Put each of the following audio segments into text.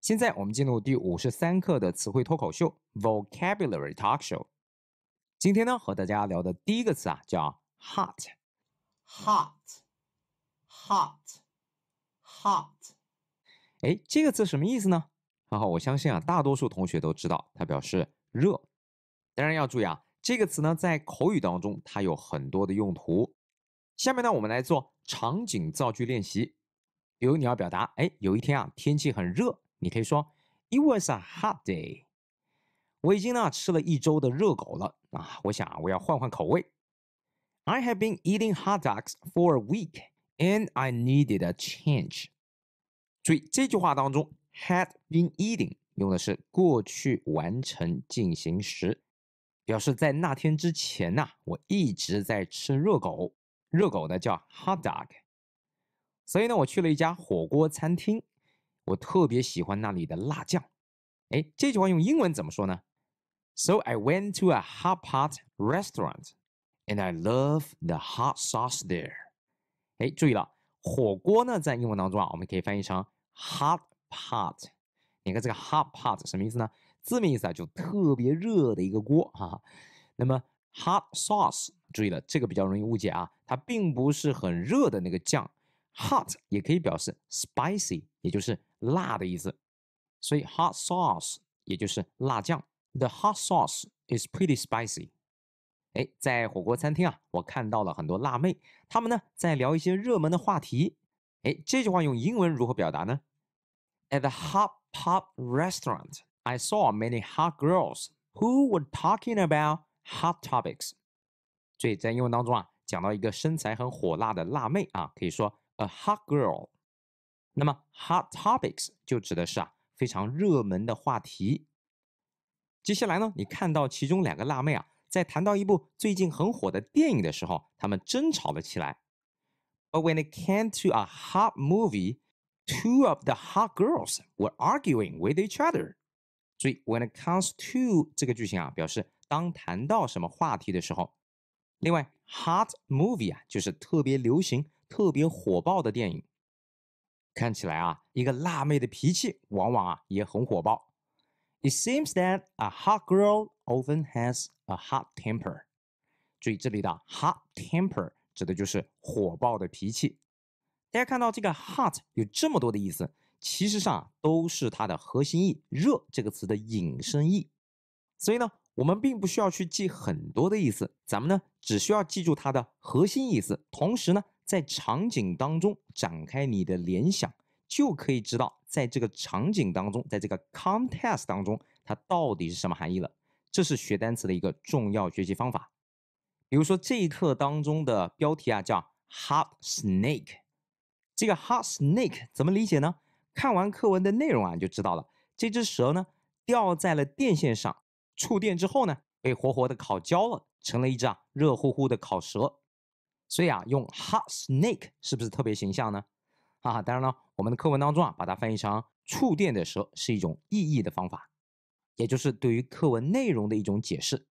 现在我们进入第五十三课的词汇脱口秀 Vocabulary Talk Show。今天呢，和大家聊的第一个词啊，叫 hot，hot，hot，hot。哎，这个词什么意思呢？哈，我相信啊，大多数同学都知道，它表示热。当然要注意啊，这个词呢，在口语当中它有很多的用途。下面呢，我们来做场景造句练习。比如你要表达，哎，有一天啊，天气很热。你可以说 "It was a hot day。我已经呢吃了一周的热狗了啊，我想我要换换口味。I have been eating hot dogs for a week, and I needed a change。注意这句话当中，had been eating 用的是过去完成进行时，表示在那天之前呢，我一直在吃热狗。热狗呢叫 hot dog，所以呢我去了一家火锅餐厅。我特别喜欢那里的辣酱，哎，这句话用英文怎么说呢？So I went to a hot pot restaurant, and I love the hot sauce there。哎，注意了，火锅呢在英文当中啊，我们可以翻译成 hot pot。你看这个 hot pot 什么意思呢？字面意思啊，就特别热的一个锅哈、啊。那么 hot sauce，注意了，这个比较容易误解啊，它并不是很热的那个酱。hot 也可以表示 spicy，也就是。辣的意思，所以 hot sauce 也就是辣酱。The hot sauce is pretty spicy。哎，在火锅餐厅啊，我看到了很多辣妹，她们呢在聊一些热门的话题。哎，这句话用英文如何表达呢？At the hot pop restaurant, I saw many hot girls who were talking about hot topics。所以在英文当中啊，讲到一个身材很火辣的辣妹啊，可以说 a hot girl。那么，hot topics 就指的是啊非常热门的话题。接下来呢，你看到其中两个辣妹啊，在谈到一部最近很火的电影的时候，他们争吵了起来。But when it came to a hot movie, two of the hot girls were arguing with each other. 注意 w h e n it comes to 这个句型啊，表示当谈到什么话题的时候。另外，hot movie 啊，就是特别流行、特别火爆的电影。看起来啊，一个辣妹的脾气往往啊也很火爆。It seems that a hot girl often has a hot temper。注意这里的 hot temper 指的就是火爆的脾气。大家看到这个 hot 有这么多的意思，其实上都是它的核心意“热这个词的引申义。所以呢，我们并不需要去记很多的意思，咱们呢只需要记住它的核心意思，同时呢。在场景当中展开你的联想，就可以知道在这个场景当中，在这个 context 当中，它到底是什么含义了。这是学单词的一个重要学习方法。比如说这一课当中的标题啊，叫 Hot Snake。这个 Hot Snake 怎么理解呢？看完课文的内容啊，就知道了。这只蛇呢，吊在了电线上，触电之后呢，被活活的烤焦了，成了一只啊热乎乎的烤蛇。所以啊，用 hot snake 是不是特别形象呢？哈、啊，当然了，我们的课文当中啊，把它翻译成“触电的蛇”是一种意译的方法，也就是对于课文内容的一种解释。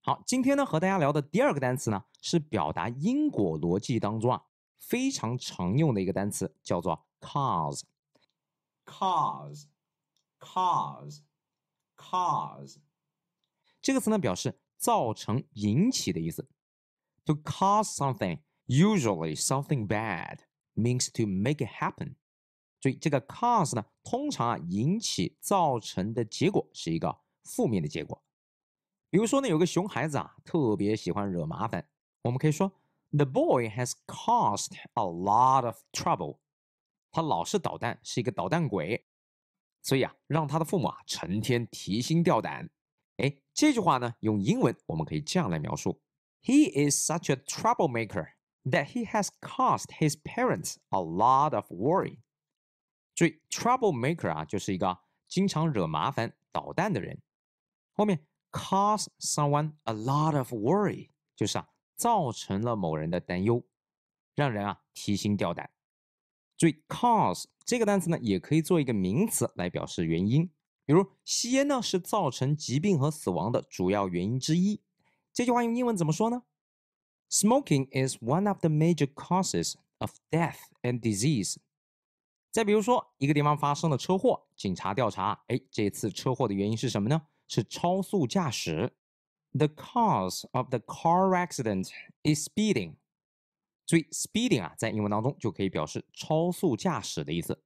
好，今天呢，和大家聊的第二个单词呢，是表达因果逻辑当中啊非常常用的一个单词，叫做 cause。cause，cause，cause，这个词呢，表示造成、引起的意思。To cause something, usually something bad, means to make it happen. 所以这个 cause 呢，通常啊引起造成的结果是一个负面的结果。比如说呢，有个熊孩子啊，特别喜欢惹麻烦。我们可以说，The boy has caused a lot of trouble. 他老是捣蛋，是一个捣蛋鬼，所以啊，让他的父母啊，成天提心吊胆。哎，这句话呢，用英文我们可以这样来描述。He is such a troublemaker that he has caused his parents a lot of worry. 注意，troublemaker 啊，就是一个经常惹麻烦、捣蛋的人。后面 cause someone a lot of worry 就是啊，造成了某人的担忧，让人啊提心吊胆。注意 cause 这个单词呢，也可以做一个名词来表示原因。比如吸烟呢，是造成疾病和死亡的主要原因之一。这句话用英文怎么说呢？Smoking is one of the major causes of death and disease。再比如说，一个地方发生了车祸，警察调查，哎，这次车祸的原因是什么呢？是超速驾驶。The cause of the car accident is speeding。注意，speeding 啊，在英文当中就可以表示超速驾驶的意思。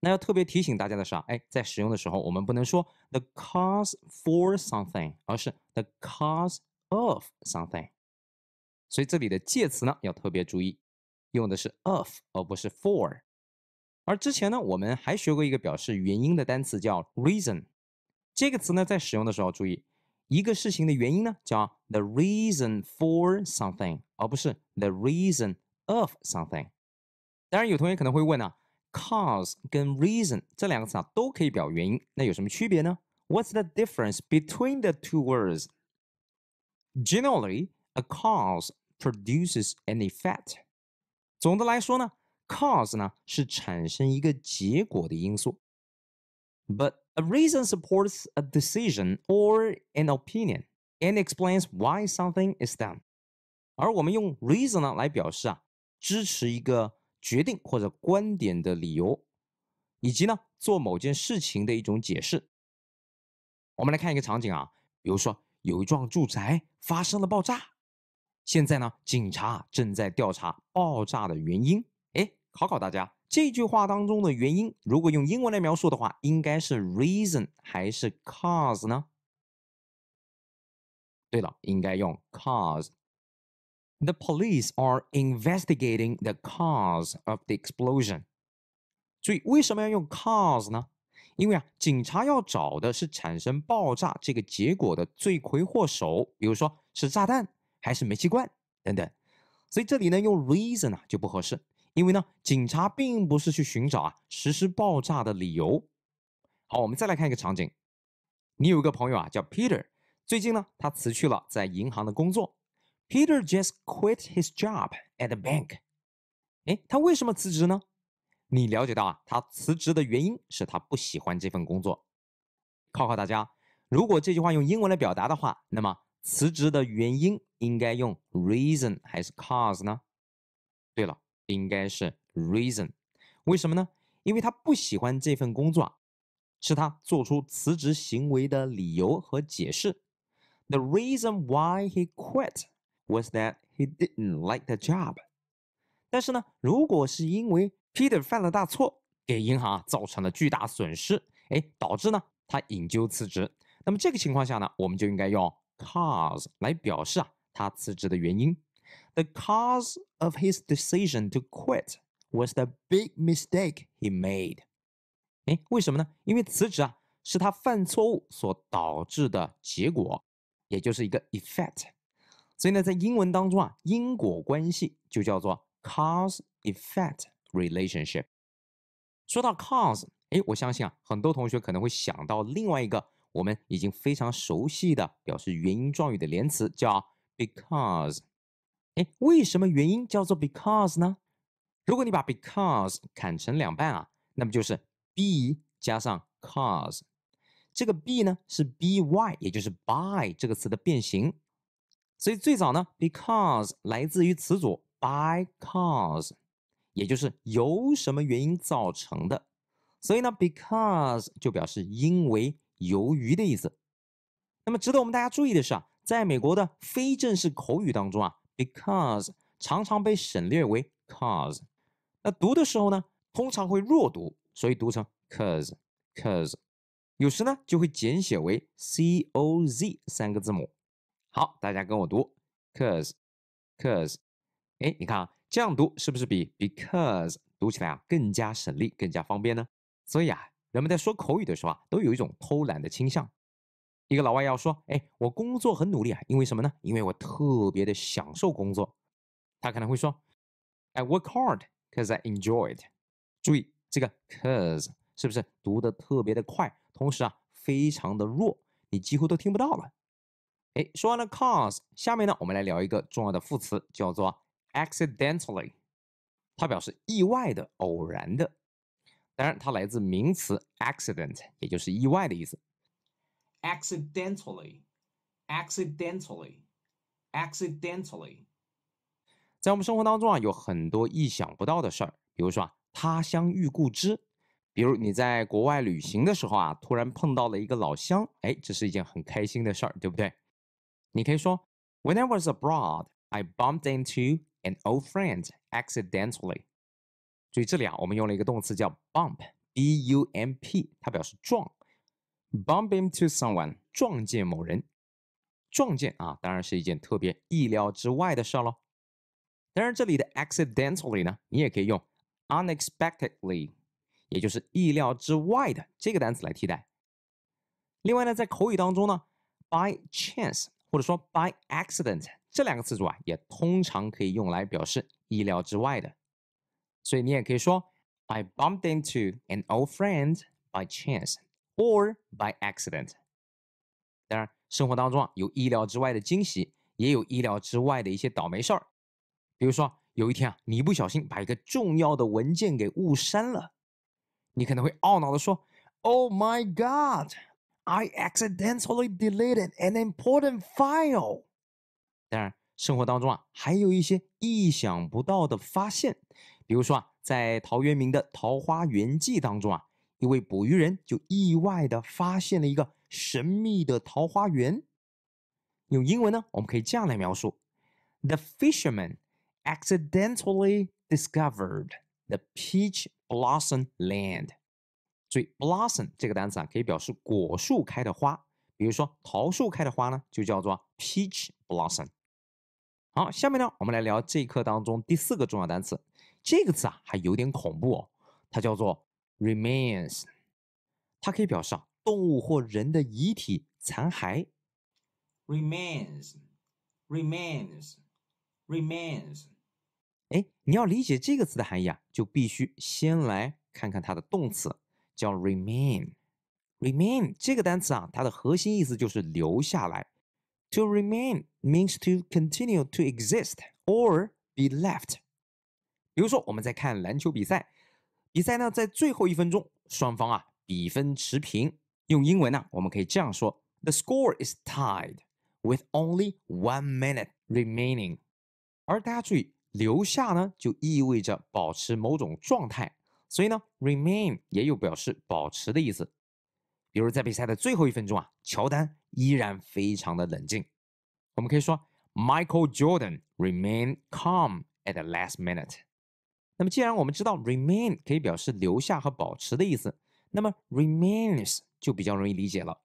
那要特别提醒大家的是，啊，哎，在使用的时候，我们不能说 the cause for something，而是 the cause。of something。所以这里的介词呢要特别注意，用的是 of 而不是 for。而之前呢，我们还学过一个表示原因的单词叫 reason。这个词呢，在使用的时候注意，一个事情的原因呢叫 the reason for something，而不是 the reason of something。当然，有同学可能会问啊，cause 跟 reason 这两个词啊都可以表原因，那有什么区别呢？What's the difference between the two words? Generally, a cause produces an effect. 总的来说呢，cause 呢是产生一个结果的因素。But a reason supports a decision or an opinion and explains why something is done. 而我们用 reason 呢来表示啊，支持一个决定或者观点的理由，以及呢做某件事情的一种解释。我们来看一个场景啊，比如说。有一幢住宅发生了爆炸，现在呢，警察正在调查爆炸的原因。哎，考考大家，这句话当中的原因，如果用英文来描述的话，应该是 reason 还是 cause 呢？对了，应该用 cause。The police are investigating the cause of the explosion。注意，为什么要用 cause 呢？因为啊，警察要找的是产生爆炸这个结果的罪魁祸首，比如说是炸弹还是煤气罐等等，所以这里呢用 reason 啊就不合适，因为呢，警察并不是去寻找啊实施爆炸的理由。好，我们再来看一个场景，你有一个朋友啊叫 Peter，最近呢他辞去了在银行的工作，Peter just quit his job at the bank。哎，他为什么辞职呢？你了解到啊，他辞职的原因是他不喜欢这份工作。考考大家，如果这句话用英文来表达的话，那么辞职的原因应该用 reason 还是 cause 呢？对了，应该是 reason。为什么呢？因为他不喜欢这份工作，是他做出辞职行为的理由和解释。The reason why he quit was that he didn't like the job。但是呢，如果是因为 Peter 犯了大错，给银行啊造成了巨大损失。哎，导致呢他引咎辞职。那么这个情况下呢，我们就应该用 cause 来表示啊他辞职的原因。The cause of his decision to quit was the big mistake he made。哎，为什么呢？因为辞职啊是他犯错误所导致的结果，也就是一个 effect。所以呢，在英文当中啊，因果关系就叫做 cause effect。relationship 说到 cause，哎，我相信啊，很多同学可能会想到另外一个我们已经非常熟悉的表示原因状语的连词，叫 because。哎，为什么原因叫做 because 呢？如果你把 because 砍成两半啊，那么就是 b 加上 cause。这个 b 呢是 by，也就是 by 这个词的变形。所以最早呢，because 来自于词组 by cause。也就是由什么原因造成的，所以呢，because 就表示因为由于的意思。那么值得我们大家注意的是啊，在美国的非正式口语当中啊，because 常常被省略为 cause。那读的时候呢，通常会弱读，所以读成 cause，cause。有时呢，就会简写为 c o z 三个字母。好，大家跟我读 cause，cause。哎，你看啊。这样读是不是比 because 读起来啊更加省力、更加方便呢？所以啊，人们在说口语的时候啊，都有一种偷懒的倾向。一个老外要说：“哎，我工作很努力啊，因为什么呢？因为我特别的享受工作。”他可能会说：“哎，I work hard because I enjoy it。”注意这个 c a u s e 是不是读的特别的快，同时啊，非常的弱，你几乎都听不到了。哎，说完了 cause，下面呢，我们来聊一个重要的副词，叫做。accidentally，它表示意外的、偶然的。当然，它来自名词 accident，也就是意外的意思。accidentally，accidentally，accidentally，在我们生活当中啊，有很多意想不到的事儿。比如说啊，他乡遇故知。比如你在国外旅行的时候啊，突然碰到了一个老乡，哎，这是一件很开心的事儿，对不对？你可以说，When I was abroad，I bumped into。An old friend, accidentally. 注意这里啊，我们用了一个动词叫 bump, b u m p，它表示撞。Bump into someone，撞见某人。撞见啊，当然是一件特别意料之外的事喽。当然，这里的 accidentally 呢，你也可以用 unexpectedly，也就是意料之外的这个单词来替代。另外呢，在口语当中呢，by chance 或者说 by accident。这两个词组啊，也通常可以用来表示意料之外的，所以你也可以说，I bumped into an old friend by chance or by accident。当然，生活当中啊，有意料之外的惊喜，也有意料之外的一些倒霉事儿。比如说，有一天啊，你不小心把一个重要的文件给误删了，你可能会懊恼的说：“Oh my God! I accidentally deleted an important file.” 当然，生活当中啊，还有一些意想不到的发现。比如说啊，在陶渊明的《桃花源记》当中啊，一位捕鱼人就意外的发现了一个神秘的桃花源。用英文呢，我们可以这样来描述：The fisherman accidentally discovered the peach blossom land。所以，“blossom” 这个单词啊，可以表示果树开的花。比如说，桃树开的花呢，就叫做 peach blossom。好，下面呢，我们来聊这一课当中第四个重要单词。这个词啊，还有点恐怖哦，它叫做 remains。它可以表示啊、动物或人的遗体残骸。remains，remains，remains。哎，你要理解这个词的含义啊，就必须先来看看它的动词叫 remain。remain 这个单词啊，它的核心意思就是留下来。To remain means to continue to exist or be left。比如说，我们在看篮球比赛，比赛呢在最后一分钟，双方啊比分持平。用英文呢，我们可以这样说：The score is tied with only one minute remaining。而大家注意，留下呢就意味着保持某种状态，所以呢，remain 也有表示保持的意思。比如在比赛的最后一分钟啊，乔丹依然非常的冷静。我们可以说，Michael Jordan remained calm at the last minute。那么，既然我们知道 remain 可以表示留下和保持的意思，那么 remains 就比较容易理解了。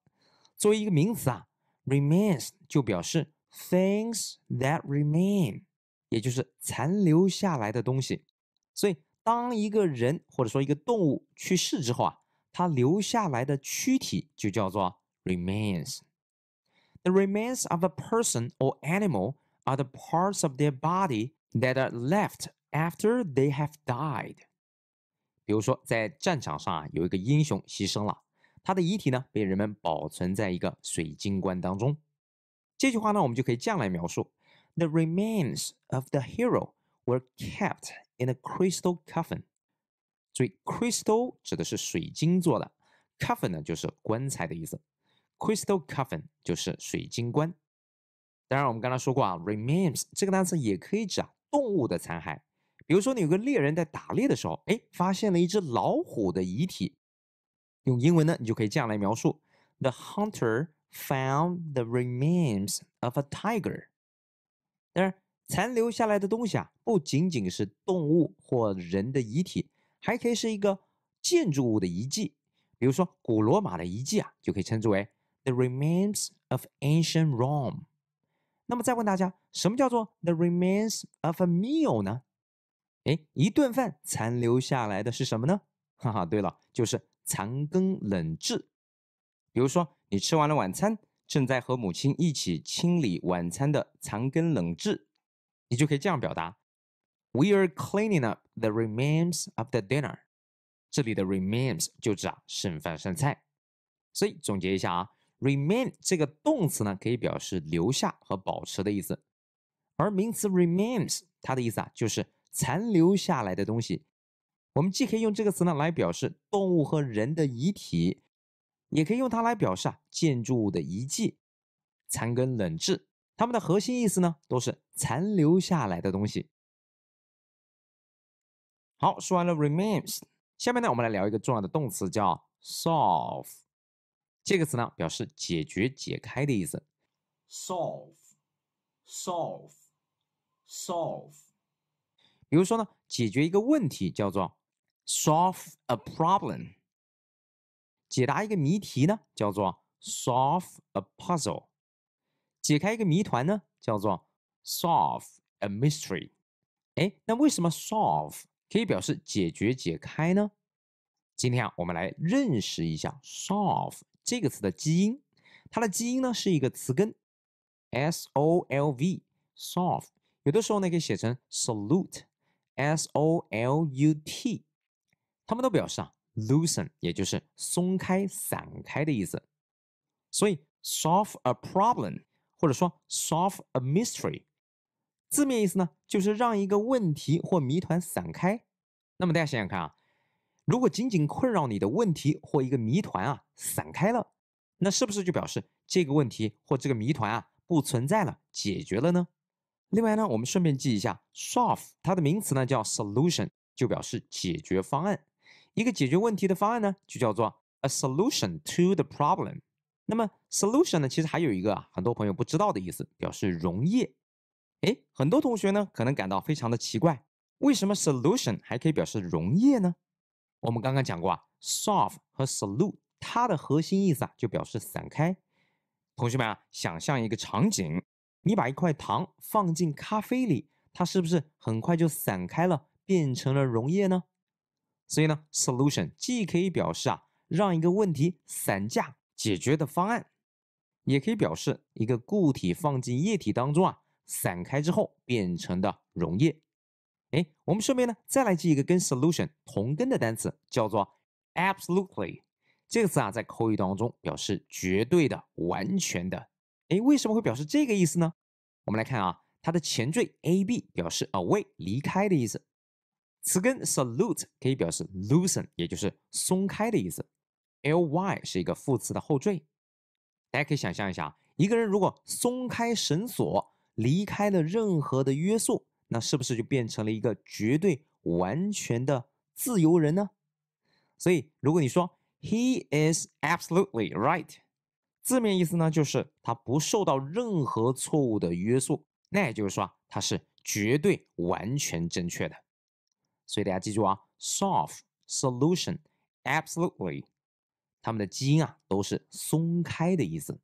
作为一个名词啊，remains 就表示 things that remain，也就是残留下来的东西。所以，当一个人或者说一个动物去世之后啊。它留下来的躯体就叫做 remains。The remains of a person or animal are the parts of their body that are left after they have died。比如说，在战场上啊，有一个英雄牺牲了，他的遗体呢被人们保存在一个水晶棺当中。这句话呢，我们就可以这样来描述：The remains of the hero were kept in a crystal coffin。所以 crystal 指的是水晶做的 c o f f i n 呢就是棺材的意思，crystal coffin 就是水晶棺。当然，我们刚才说过啊，remains 这个单词也可以指啊动物的残骸。比如说，你有个猎人在打猎的时候，哎，发现了一只老虎的遗体。用英文呢，你就可以这样来描述：The hunter found the remains of a tiger。当然，残留下来的东西啊，不仅仅是动物或人的遗体。还可以是一个建筑物的遗迹，比如说古罗马的遗迹啊，就可以称之为 the remains of ancient Rome。那么再问大家，什么叫做 the remains of a meal 呢？哎，一顿饭残留下来的是什么呢？哈哈，对了，就是残羹冷炙。比如说，你吃完了晚餐，正在和母亲一起清理晚餐的残羹冷炙，你就可以这样表达。We are cleaning up the remains of the dinner。这里的 remains 就指啊剩饭剩菜。所以总结一下啊，r e m a i n 这个动词呢，可以表示留下和保持的意思，而名词 remains 它的意思啊，就是残留下来的东西。我们既可以用这个词呢来表示动物和人的遗体，也可以用它来表示啊建筑物的遗迹、残根、冷炙。它们的核心意思呢，都是残留下来的东西。好，说完了 remains，下面呢，我们来聊一个重要的动词叫 solve。这个词呢，表示解决、解开的意思。solve，solve，solve solve。比如说呢，解决一个问题叫做 solve a problem，解答一个谜题呢叫做 solve a puzzle，解开一个谜团呢叫做 solve a mystery。哎，那为什么 solve 可以表示解决、解开呢。今天啊，我们来认识一下 solve 这个词的基因。它的基因呢是一个词根 s o l v solve。有的时候呢可以写成 s a l u t e s o l u t，他们都表示啊 loosen，也就是松开、散开的意思。所以 solve a problem，或者说 solve a mystery。字面意思呢，就是让一个问题或谜团散开。那么大家想想看啊，如果仅仅困扰你的问题或一个谜团啊散开了，那是不是就表示这个问题或这个谜团啊不存在了，解决了呢？另外呢，我们顺便记一下，solve 它的名词呢叫 solution，就表示解决方案。一个解决问题的方案呢，就叫做 a solution to the problem。那么 solution 呢，其实还有一个很多朋友不知道的意思，表示溶液。哎，很多同学呢可能感到非常的奇怪，为什么 solution 还可以表示溶液呢？我们刚刚讲过啊，solve 和 s o l u t e 它的核心意思啊就表示散开。同学们啊，想象一个场景，你把一块糖放进咖啡里，它是不是很快就散开了，变成了溶液呢？所以呢，solution 既可以表示啊让一个问题散架解决的方案，也可以表示一个固体放进液体当中啊。散开之后变成的溶液，哎，我们顺便呢再来记一个跟 solution 同根的单词，叫做 absolutely。这个词啊，在口语当中表示绝对的、完全的。哎，为什么会表示这个意思呢？我们来看啊，它的前缀 ab 表示 away 离开的意思，词根 s a l u t e 可以表示 loosen，也就是松开的意思。ly 是一个副词的后缀，大家可以想象一下，一个人如果松开绳索。离开了任何的约束，那是不是就变成了一个绝对完全的自由人呢？所以，如果你说 he is absolutely right，字面意思呢，就是他不受到任何错误的约束，那也就是说啊，他是绝对完全正确的。所以大家记住啊，soft solution，absolutely，它们的基因啊都是松开的意思。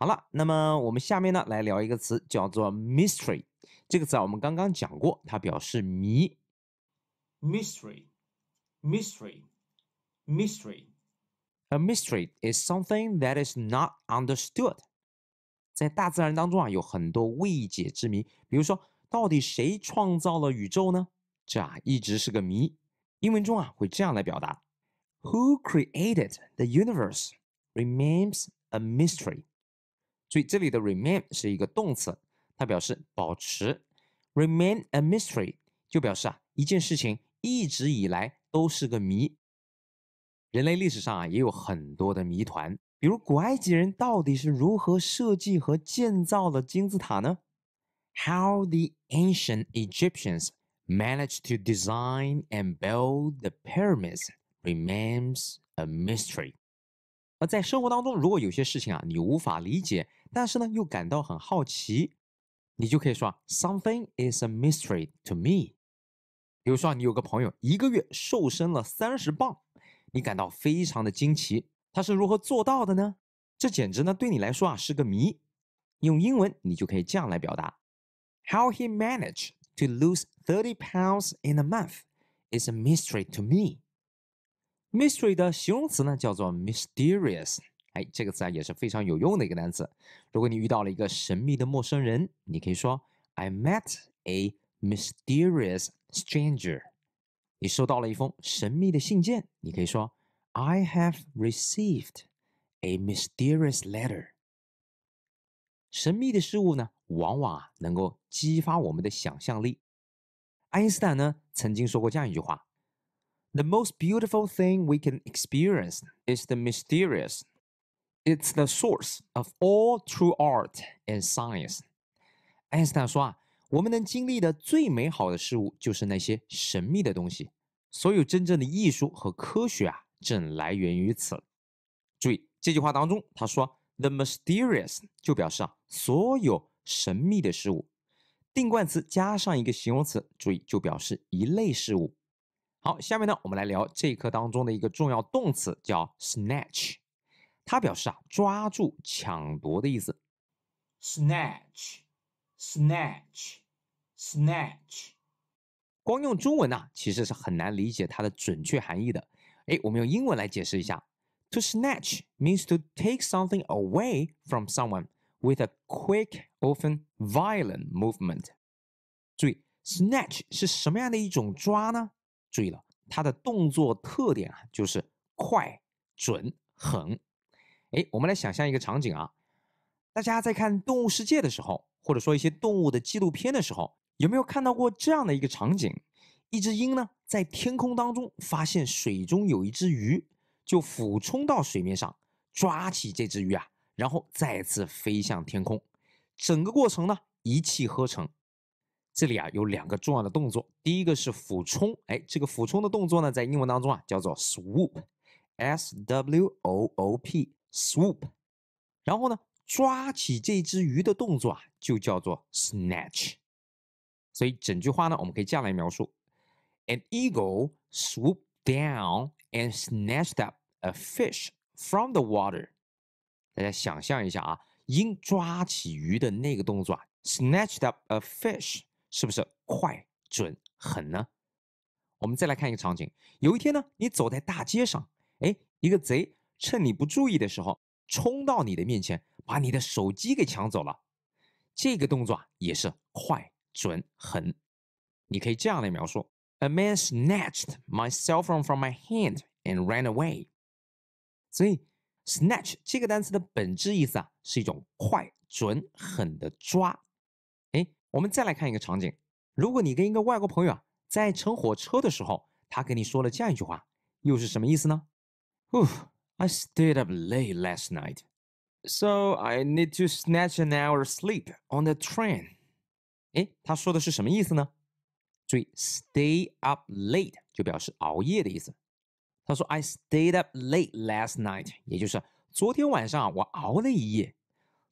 好了，那么我们下面呢来聊一个词，叫做 mystery。这个词啊，我们刚刚讲过，它表示谜。mystery，mystery，mystery。A mystery is something that is not understood。在大自然当中啊，有很多未解之谜。比如说，到底谁创造了宇宙呢？这啊一直是个谜。英文中啊会这样来表达：Who created the universe remains a mystery。所以这里的 remain 是一个动词，它表示保持。remain a mystery 就表示啊，一件事情一直以来都是个谜。人类历史上啊也有很多的谜团，比如古埃及人到底是如何设计和建造的金字塔呢？How the ancient Egyptians managed to design and build the pyramids remains a mystery。而在生活当中，如果有些事情啊你无法理解，但是呢，又感到很好奇，你就可以说 s o m e t h i n g is a mystery to me。比如说，你有个朋友一个月瘦身了三十磅，你感到非常的惊奇，他是如何做到的呢？这简直呢，对你来说啊是个谜。用英文，你就可以这样来表达：How he managed to lose thirty pounds in a month is a mystery to me。Mystery 的形容词呢，叫做 mysterious。哎，这个词啊也是非常有用的一个单词。如果你遇到了一个神秘的陌生人，你可以说 "I met a mysterious stranger"。你收到了一封神秘的信件，你可以说 "I have received a mysterious letter"。神秘的事物呢，往往啊能够激发我们的想象力。爱因斯坦呢曾经说过这样一句话："The most beautiful thing we can experience is the mysterious." It's the source of all true art and science，爱因斯坦说啊，我们能经历的最美好的事物就是那些神秘的东西。所有真正的艺术和科学啊，正来源于此。注意这句话当中，他说 the mysterious 就表示啊，所有神秘的事物。定冠词加上一个形容词，注意就表示一类事物。好，下面呢，我们来聊这一课当中的一个重要动词，叫 snatch。他表示啊，抓住抢夺的意思，snatch, snatch, snatch。光用中文呢，其实是很难理解它的准确含义的。哎，我们用英文来解释一下：to snatch means to take something away from someone with a quick, often violent movement。注意，snatch 是什么样的一种抓呢？注意了，它的动作特点啊，就是快、准、狠。哎，我们来想象一个场景啊，大家在看《动物世界》的时候，或者说一些动物的纪录片的时候，有没有看到过这样的一个场景？一只鹰呢，在天空当中发现水中有一只鱼，就俯冲到水面上，抓起这只鱼啊，然后再次飞向天空，整个过程呢一气呵成。这里啊有两个重要的动作，第一个是俯冲，哎，这个俯冲的动作呢，在英文当中啊叫做 swoop，swoop。Swoop，然后呢，抓起这只鱼的动作啊，就叫做 snatch。所以整句话呢，我们可以这样来描述：An eagle swooped down and snatched up a fish from the water。大家想象一下啊，鹰抓起鱼的那个动作啊，snatched up a fish，是不是快、准、狠呢？我们再来看一个场景：有一天呢，你走在大街上，哎，一个贼。趁你不注意的时候，冲到你的面前，把你的手机给抢走了。这个动作啊，也是快、准、狠。你可以这样来描述：A man snatched my cell phone from my hand and ran away。所以，snatch 这个单词的本质意思啊，是一种快、准、狠的抓。哎，我们再来看一个场景：如果你跟一个外国朋友啊，在乘火车的时候，他跟你说了这样一句话，又是什么意思呢？哦。I stayed up late last night, so I need to snatch an hour sleep on the train. 诶，他说的是什么意思呢？注意，stay up late 就表示熬夜的意思。他说 stayed up late last night，也就是昨天晚上我熬了一夜。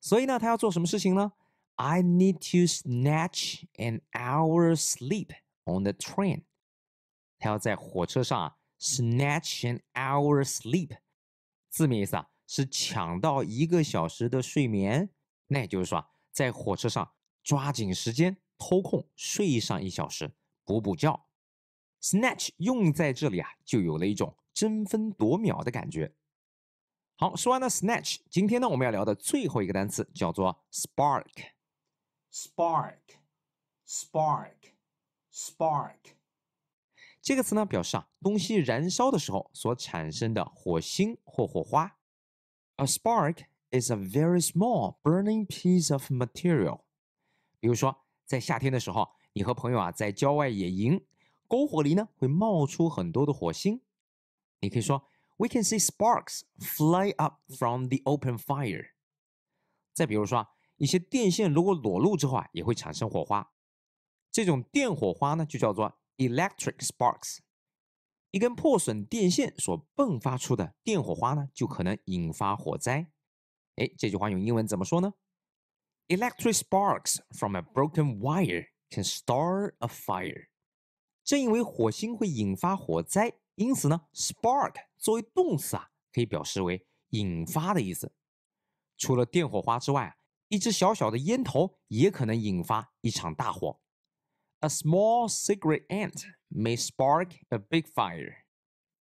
所以呢，他要做什么事情呢？I need to snatch an hour sleep on the train。他要在火车上 snatch an hour sleep。字面意思啊，是抢到一个小时的睡眠。那也就是说，啊，在火车上抓紧时间偷空睡上一小时，补补觉。Snatch 用在这里啊，就有了一种争分夺秒的感觉。好，说完了 snatch，今天呢，我们要聊的最后一个单词叫做 spark。Spark，spark，spark。这个词呢，表示啊，东西燃烧的时候所产生的火星或火花。A spark is a very small burning piece of material。比如说，在夏天的时候，你和朋友啊在郊外野营，篝火里呢会冒出很多的火星。你可以说，We can see sparks fly up from the open fire。再比如说啊，一些电线如果裸露之后啊，也会产生火花。这种电火花呢，就叫做。Electric sparks，一根破损电线所迸发出的电火花呢，就可能引发火灾。哎，这句话用英文怎么说呢？Electric sparks from a broken wire can start a fire。正因为火星会引发火灾，因此呢，spark 作为动词啊，可以表示为引发的意思。除了电火花之外，一只小小的烟头也可能引发一场大火。A small cigarette ant may spark a big fire。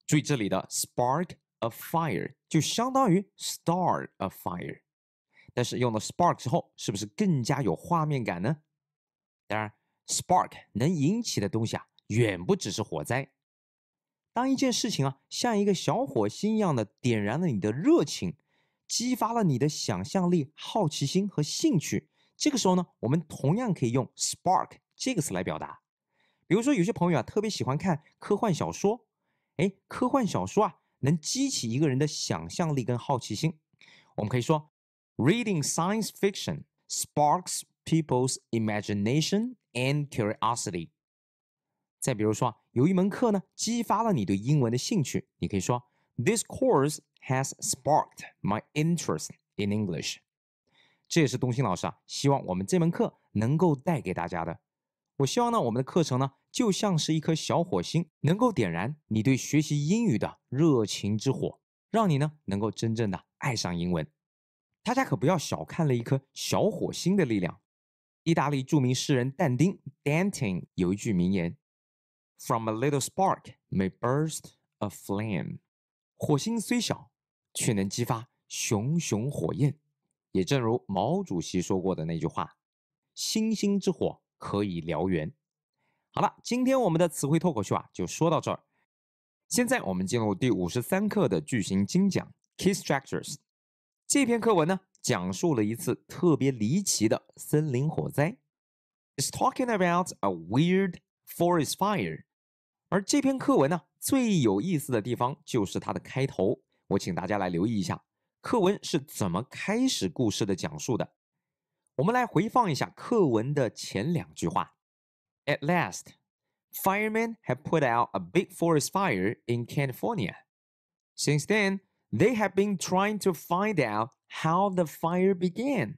注意这里的 “spark a fire” 就相当于 “start a fire”，但是用了 “spark” 之后，是不是更加有画面感呢？当然，“spark” 能引起的东西啊，远不只是火灾。当一件事情啊，像一个小火星一样的点燃了你的热情，激发了你的想象力、好奇心和兴趣，这个时候呢，我们同样可以用 “spark”。这个词来表达，比如说有些朋友啊特别喜欢看科幻小说，哎，科幻小说啊能激起一个人的想象力跟好奇心。我们可以说，Reading science fiction sparks people's imagination and curiosity。再比如说，有一门课呢激发了你对英文的兴趣，你可以说，This course has sparked my interest in English。这也是东兴老师啊希望我们这门课能够带给大家的。我希望呢，我们的课程呢，就像是一颗小火星，能够点燃你对学习英语的热情之火，让你呢能够真正的爱上英文。大家可不要小看了一颗小火星的力量。意大利著名诗人但丁 （Dante） 有一句名言：“From a little spark may burst a flame。”火星虽小，却能激发熊熊火焰。也正如毛主席说过的那句话：“星星之火。”可以燎原。好了，今天我们的词汇脱口秀啊，就说到这儿。现在我们进入第五十三课的句型精讲，Key Structures。这篇课文呢，讲述了一次特别离奇的森林火灾。It's talking about a weird forest fire。而这篇课文呢，最有意思的地方就是它的开头。我请大家来留意一下，课文是怎么开始故事的讲述的。我们来回放一下课文的前两句话。At last, firemen have put out a big forest fire in California. Since then, they have been trying to find out how the fire began.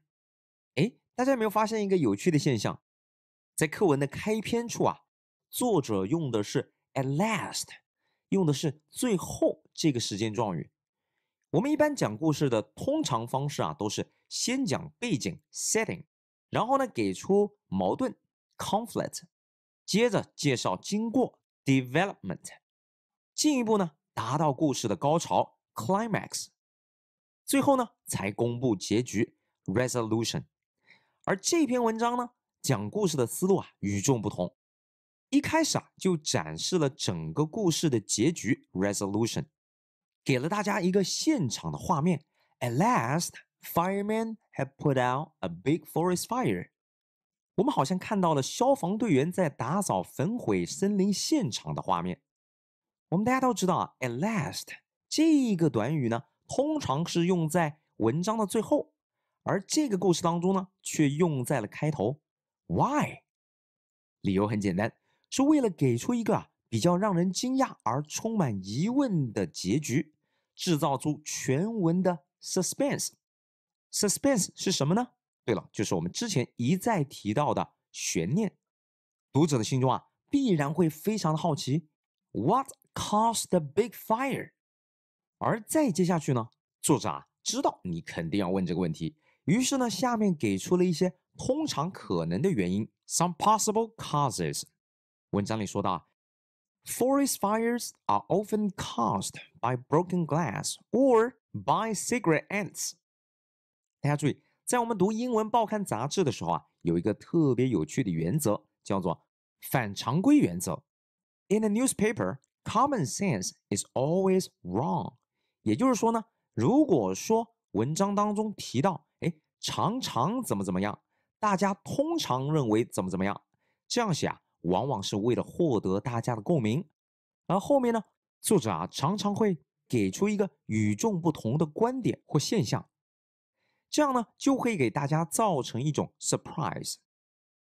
哎，大家有没有发现一个有趣的现象？在课文的开篇处啊，作者用的是 at last，用的是最后这个时间状语。我们一般讲故事的通常方式啊，都是。先讲背景 setting，然后呢给出矛盾 conflict，接着介绍经过 development，进一步呢达到故事的高潮 climax，最后呢才公布结局 resolution。而这篇文章呢，讲故事的思路啊与众不同，一开始啊就展示了整个故事的结局 resolution，给了大家一个现场的画面。At last。Firemen have put out a big forest fire。我们好像看到了消防队员在打扫焚毁森林现场的画面。我们大家都知道啊，at last 这个短语呢，通常是用在文章的最后，而这个故事当中呢，却用在了开头。Why？理由很简单，是为了给出一个啊比较让人惊讶而充满疑问的结局，制造出全文的 suspense。Suspense 是什么呢？对了，就是我们之前一再提到的悬念。读者的心中啊，必然会非常的好奇。What caused the big fire？而再接下去呢，作者啊，知道你肯定要问这个问题，于是呢，下面给出了一些通常可能的原因。Some possible causes。文章里说到，Forest fires are often caused by broken glass or by cigarette a n t s 大家注意，在我们读英文报刊杂志的时候啊，有一个特别有趣的原则，叫做反常规原则。In the newspaper, common sense is always wrong。也就是说呢，如果说文章当中提到，哎，常常怎么怎么样，大家通常认为怎么怎么样，这样写啊，往往是为了获得大家的共鸣。而后面呢，作者啊，常常会给出一个与众不同的观点或现象。这样呢，就会给大家造成一种 surprise。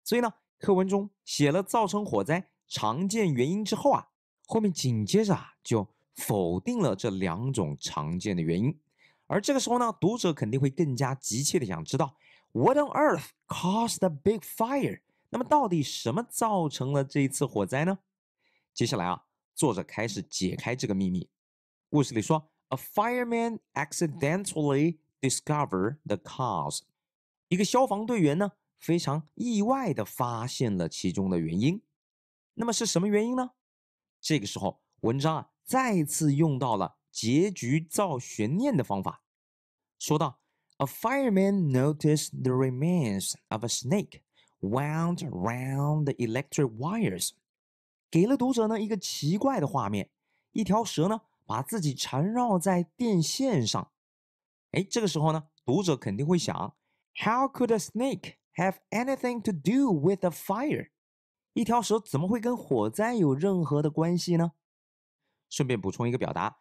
所以呢，课文中写了造成火灾常见原因之后啊，后面紧接着啊就否定了这两种常见的原因。而这个时候呢，读者肯定会更加急切的想知道：What on earth caused the big fire？那么到底什么造成了这一次火灾呢？接下来啊，作者开始解开这个秘密。故事里说，A fireman accidentally。Discover the cause。一个消防队员呢，非常意外的发现了其中的原因。那么是什么原因呢？这个时候，文章啊，再次用到了结局造悬念的方法，说到 A fireman noticed the remains of a snake wound a round the electric wires，给了读者呢一个奇怪的画面：一条蛇呢，把自己缠绕在电线上。哎，这个时候呢，读者肯定会想：How could a snake have anything to do with a fire？一条蛇怎么会跟火灾有任何的关系呢？顺便补充一个表达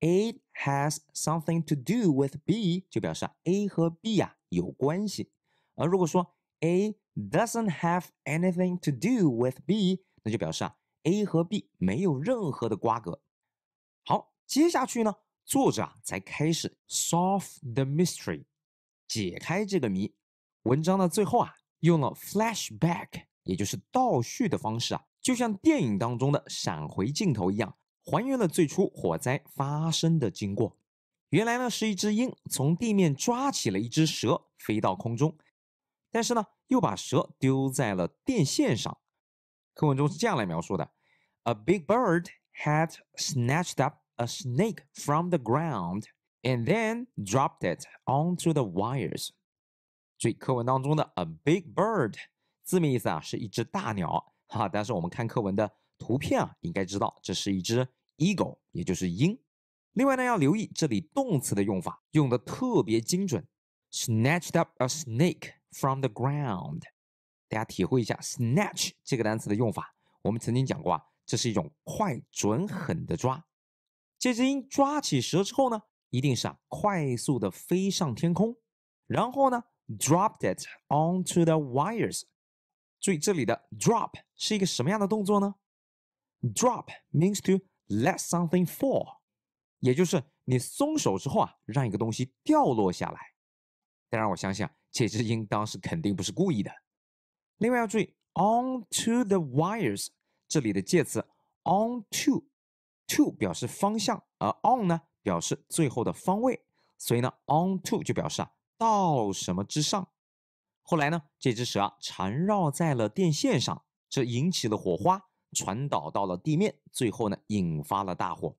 ：It has something to do with B，就表示 A 和 B 啊有关系。而如果说 A doesn't have anything to do with B，那就表示啊 A 和 B 没有任何的瓜葛。好，接下去呢？作者啊，才开始 solve the mystery，解开这个谜。文章的最后啊，用了 flashback，也就是倒叙的方式啊，就像电影当中的闪回镜头一样，还原了最初火灾发生的经过。原来呢，是一只鹰从地面抓起了一只蛇，飞到空中，但是呢，又把蛇丢在了电线上。课文中是这样来描述的：A big bird had snatched up。A snake from the ground, and then dropped it onto the wires. 注意课文当中的 a big bird 字面意思啊，是一只大鸟哈，但是我们看课文的图片啊，应该知道这是一只 eagle，也就是鹰。另外呢，要留意这里动词的用法，用的特别精准。Snatched up a snake from the ground. 大家体会一下 snatch 这个单词的用法。我们曾经讲过啊，这是一种快、准、狠的抓。这只鹰抓起蛇之后呢，一定是啊快速的飞上天空，然后呢 dropped it onto the wires。注意这里的 drop 是一个什么样的动作呢？Drop means to let something fall，也就是你松手之后啊，让一个东西掉落下来。当然，我相信啊这只鹰当时肯定不是故意的。另外要注意 onto the wires 这里的介词 onto。to 表示方向，而 on 呢表示最后的方位，所以呢，on to 就表示啊到什么之上。后来呢，这只蛇啊缠绕在了电线上，这引起了火花传导到了地面，最后呢引发了大火。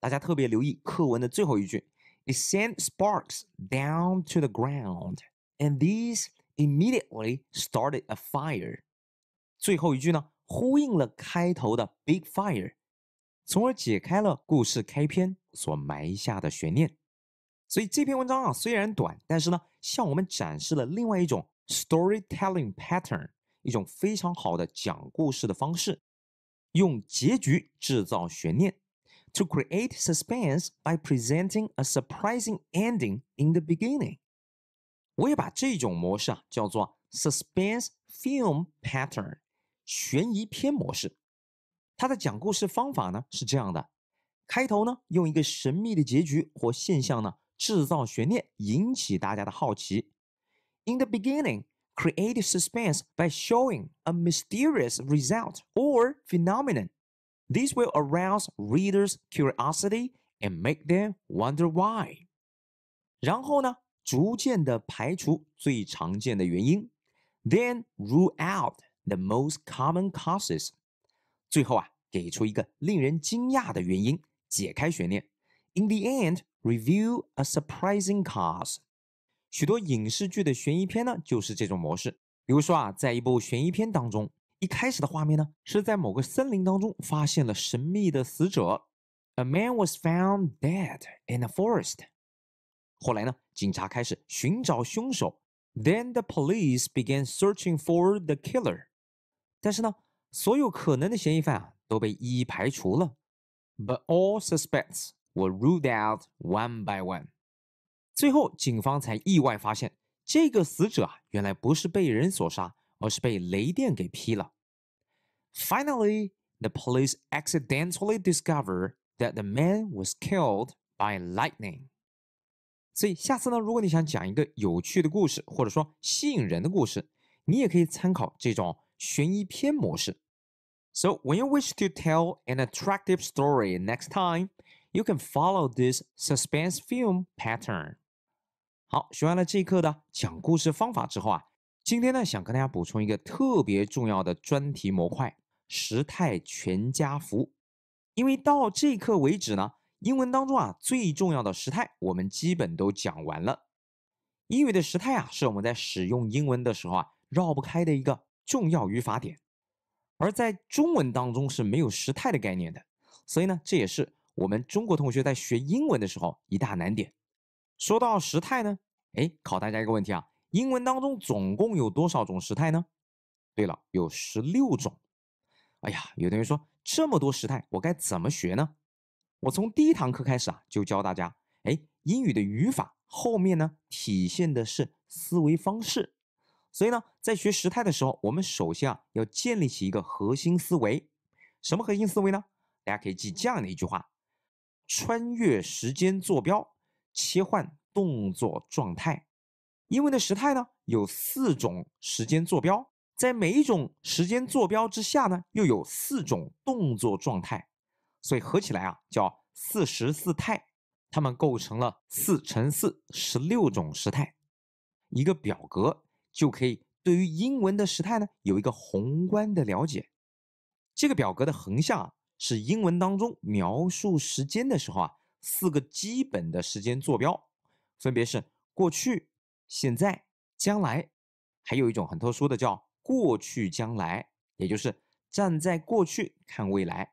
大家特别留意课文的最后一句：It sent sparks down to the ground, and these immediately started a fire。最后一句呢呼应了开头的 big fire。从而解开了故事开篇所埋下的悬念，所以这篇文章啊虽然短，但是呢，向我们展示了另外一种 storytelling pattern，一种非常好的讲故事的方式，用结局制造悬念，to create suspense by presenting a surprising ending in the beginning。我也把这种模式啊叫做 suspense film pattern，悬疑片模式。他的讲故事方法呢是这样的：开头呢用一个神秘的结局或现象呢制造悬念，引起大家的好奇。In the beginning, create suspense by showing a mysterious result or phenomenon. These will arouse readers' curiosity and make them wonder why. 然后呢，逐渐的排除最常见的原因，then rule out the most common causes. 最后啊，给出一个令人惊讶的原因，解开悬念。In the end, reveal a surprising cause。许多影视剧的悬疑片呢，就是这种模式。比如说啊，在一部悬疑片当中，一开始的画面呢，是在某个森林当中发现了神秘的死者。A man was found dead in a forest。后来呢，警察开始寻找凶手。Then the police began searching for the killer。但是呢？所有可能的嫌疑犯啊都被一一排除了，But all suspects were ruled out one by one。最后，警方才意外发现，这个死者啊原来不是被人所杀，而是被雷电给劈了。Finally，the police accidentally discovered that the man was killed by lightning。所以下次呢，如果你想讲一个有趣的故事，或者说吸引人的故事，你也可以参考这种悬疑片模式。So when you wish to tell an attractive story next time, you can follow this suspense film pattern. 好，学完了这一课的讲故事方法之后啊，今天呢想跟大家补充一个特别重要的专题模块——时态全家福。因为到这课为止呢，英文当中啊最重要的时态我们基本都讲完了。英语的时态啊是我们在使用英文的时候啊绕不开的一个重要语法点。而在中文当中是没有时态的概念的，所以呢，这也是我们中国同学在学英文的时候一大难点。说到时态呢，哎，考大家一个问题啊，英文当中总共有多少种时态呢？对了，有十六种。哎呀，有同学说这么多时态，我该怎么学呢？我从第一堂课开始啊，就教大家，哎，英语的语法后面呢，体现的是思维方式。所以呢，在学时态的时候，我们首先啊要建立起一个核心思维，什么核心思维呢？大家可以记这样的一句话：穿越时间坐标，切换动作状态。因为呢，时态呢有四种时间坐标，在每一种时间坐标之下呢，又有四种动作状态，所以合起来啊叫四时四态，它们构成了四乘四十六种时态，一个表格。就可以对于英文的时态呢有一个宏观的了解。这个表格的横向啊是英文当中描述时间的时候啊四个基本的时间坐标，分别是过去、现在、将来，还有一种很特殊的叫过去将来，也就是站在过去看未来。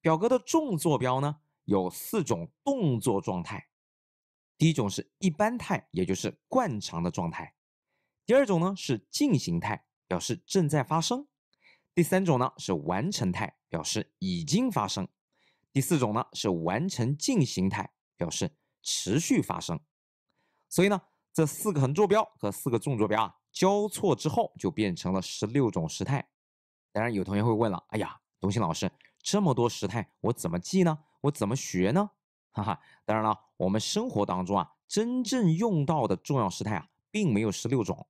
表格的纵坐标呢有四种动作状态，第一种是一般态，也就是惯常的状态。第二种呢是进行态，表示正在发生；第三种呢是完成态，表示已经发生；第四种呢是完成进行态，表示持续发生。所以呢，这四个横坐标和四个纵坐标啊交错之后，就变成了十六种时态。当然，有同学会问了：哎呀，东兴老师，这么多时态，我怎么记呢？我怎么学呢？哈哈，当然了，我们生活当中啊，真正用到的重要时态啊，并没有十六种。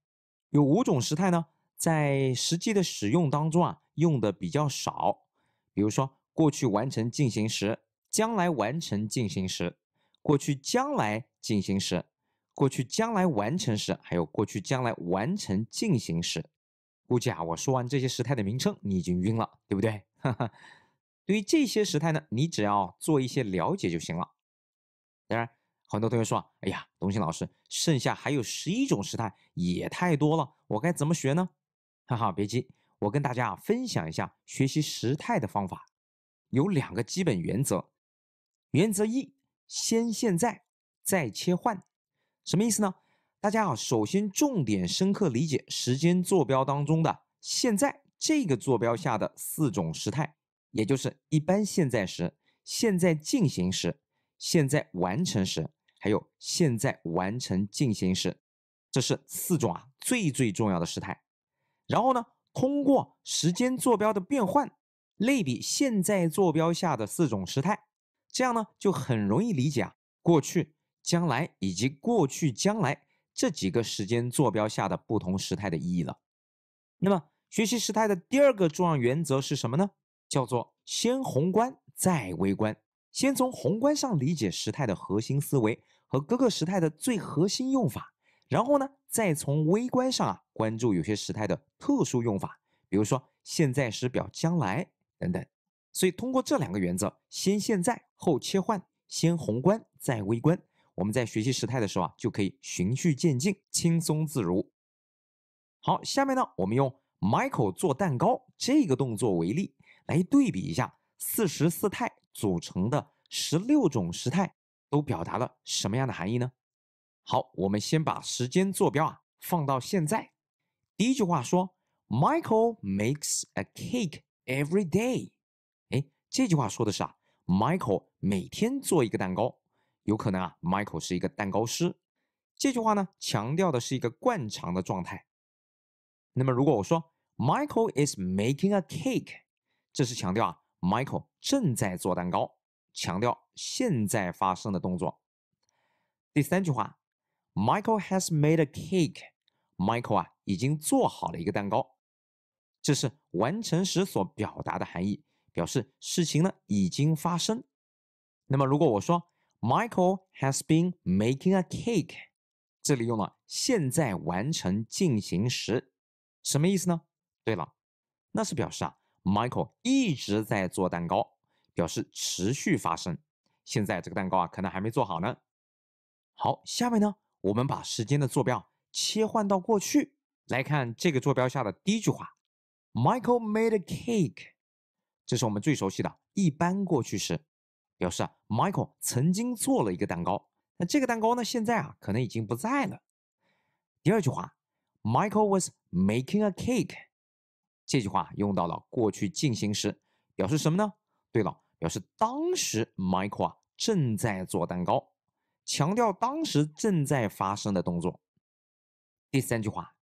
有五种时态呢，在实际的使用当中啊，用的比较少。比如说，过去完成进行时、将来完成进行时、过去将来进行时、过去将来完成时，还有过去将来完成进行时。估计啊，我说完这些时态的名称，你已经晕了，对不对？哈哈。对于这些时态呢，你只要做一些了解就行了，当然。很多同学说：“哎呀，董鑫老师，剩下还有十一种时态也太多了，我该怎么学呢？”哈哈，别急，我跟大家啊分享一下学习时态的方法，有两个基本原则。原则一：先现在，再切换。什么意思呢？大家啊，首先重点深刻理解时间坐标当中的现在这个坐标下的四种时态，也就是一般现在时、现在进行时、现在完成时。还有现在完成进行时，这是四种啊最最重要的时态。然后呢，通过时间坐标的变换，类比现在坐标下的四种时态，这样呢就很容易理解啊过去、将来以及过去将来这几个时间坐标下的不同时态的意义了。那么，学习时态的第二个重要原则是什么呢？叫做先宏观再微观。先从宏观上理解时态的核心思维和各个时态的最核心用法，然后呢，再从微观上啊关注有些时态的特殊用法，比如说现在时表将来等等。所以通过这两个原则，先现在后切换，先宏观再微观，我们在学习时态的时候啊就可以循序渐进，轻松自如。好，下面呢，我们用 Michael 做蛋糕这个动作为例来对比一下四十四态。组成的十六种时态都表达了什么样的含义呢？好，我们先把时间坐标啊放到现在。第一句话说，Michael makes a cake every day。哎，这句话说的是啊，Michael 每天做一个蛋糕。有可能啊，Michael 是一个蛋糕师。这句话呢，强调的是一个惯常的状态。那么，如果我说，Michael is making a cake，这是强调啊。Michael 正在做蛋糕，强调现在发生的动作。第三句话，Michael has made a cake。Michael 啊，已经做好了一个蛋糕，这是完成时所表达的含义，表示事情呢已经发生。那么如果我说 Michael has been making a cake，这里用了现在完成进行时，什么意思呢？对了，那是表示啊。Michael 一直在做蛋糕，表示持续发生。现在这个蛋糕啊，可能还没做好呢。好，下面呢，我们把时间的坐标切换到过去来看这个坐标下的第一句话：Michael made a cake。这是我们最熟悉的一般过去时，表示啊 Michael 曾经做了一个蛋糕。那这个蛋糕呢，现在啊，可能已经不在了。第二句话：Michael was making a cake。这句话用到了过去进行时，表示什么呢？对了，表示当时 Michael 啊正在做蛋糕，强调当时正在发生的动作。第三句话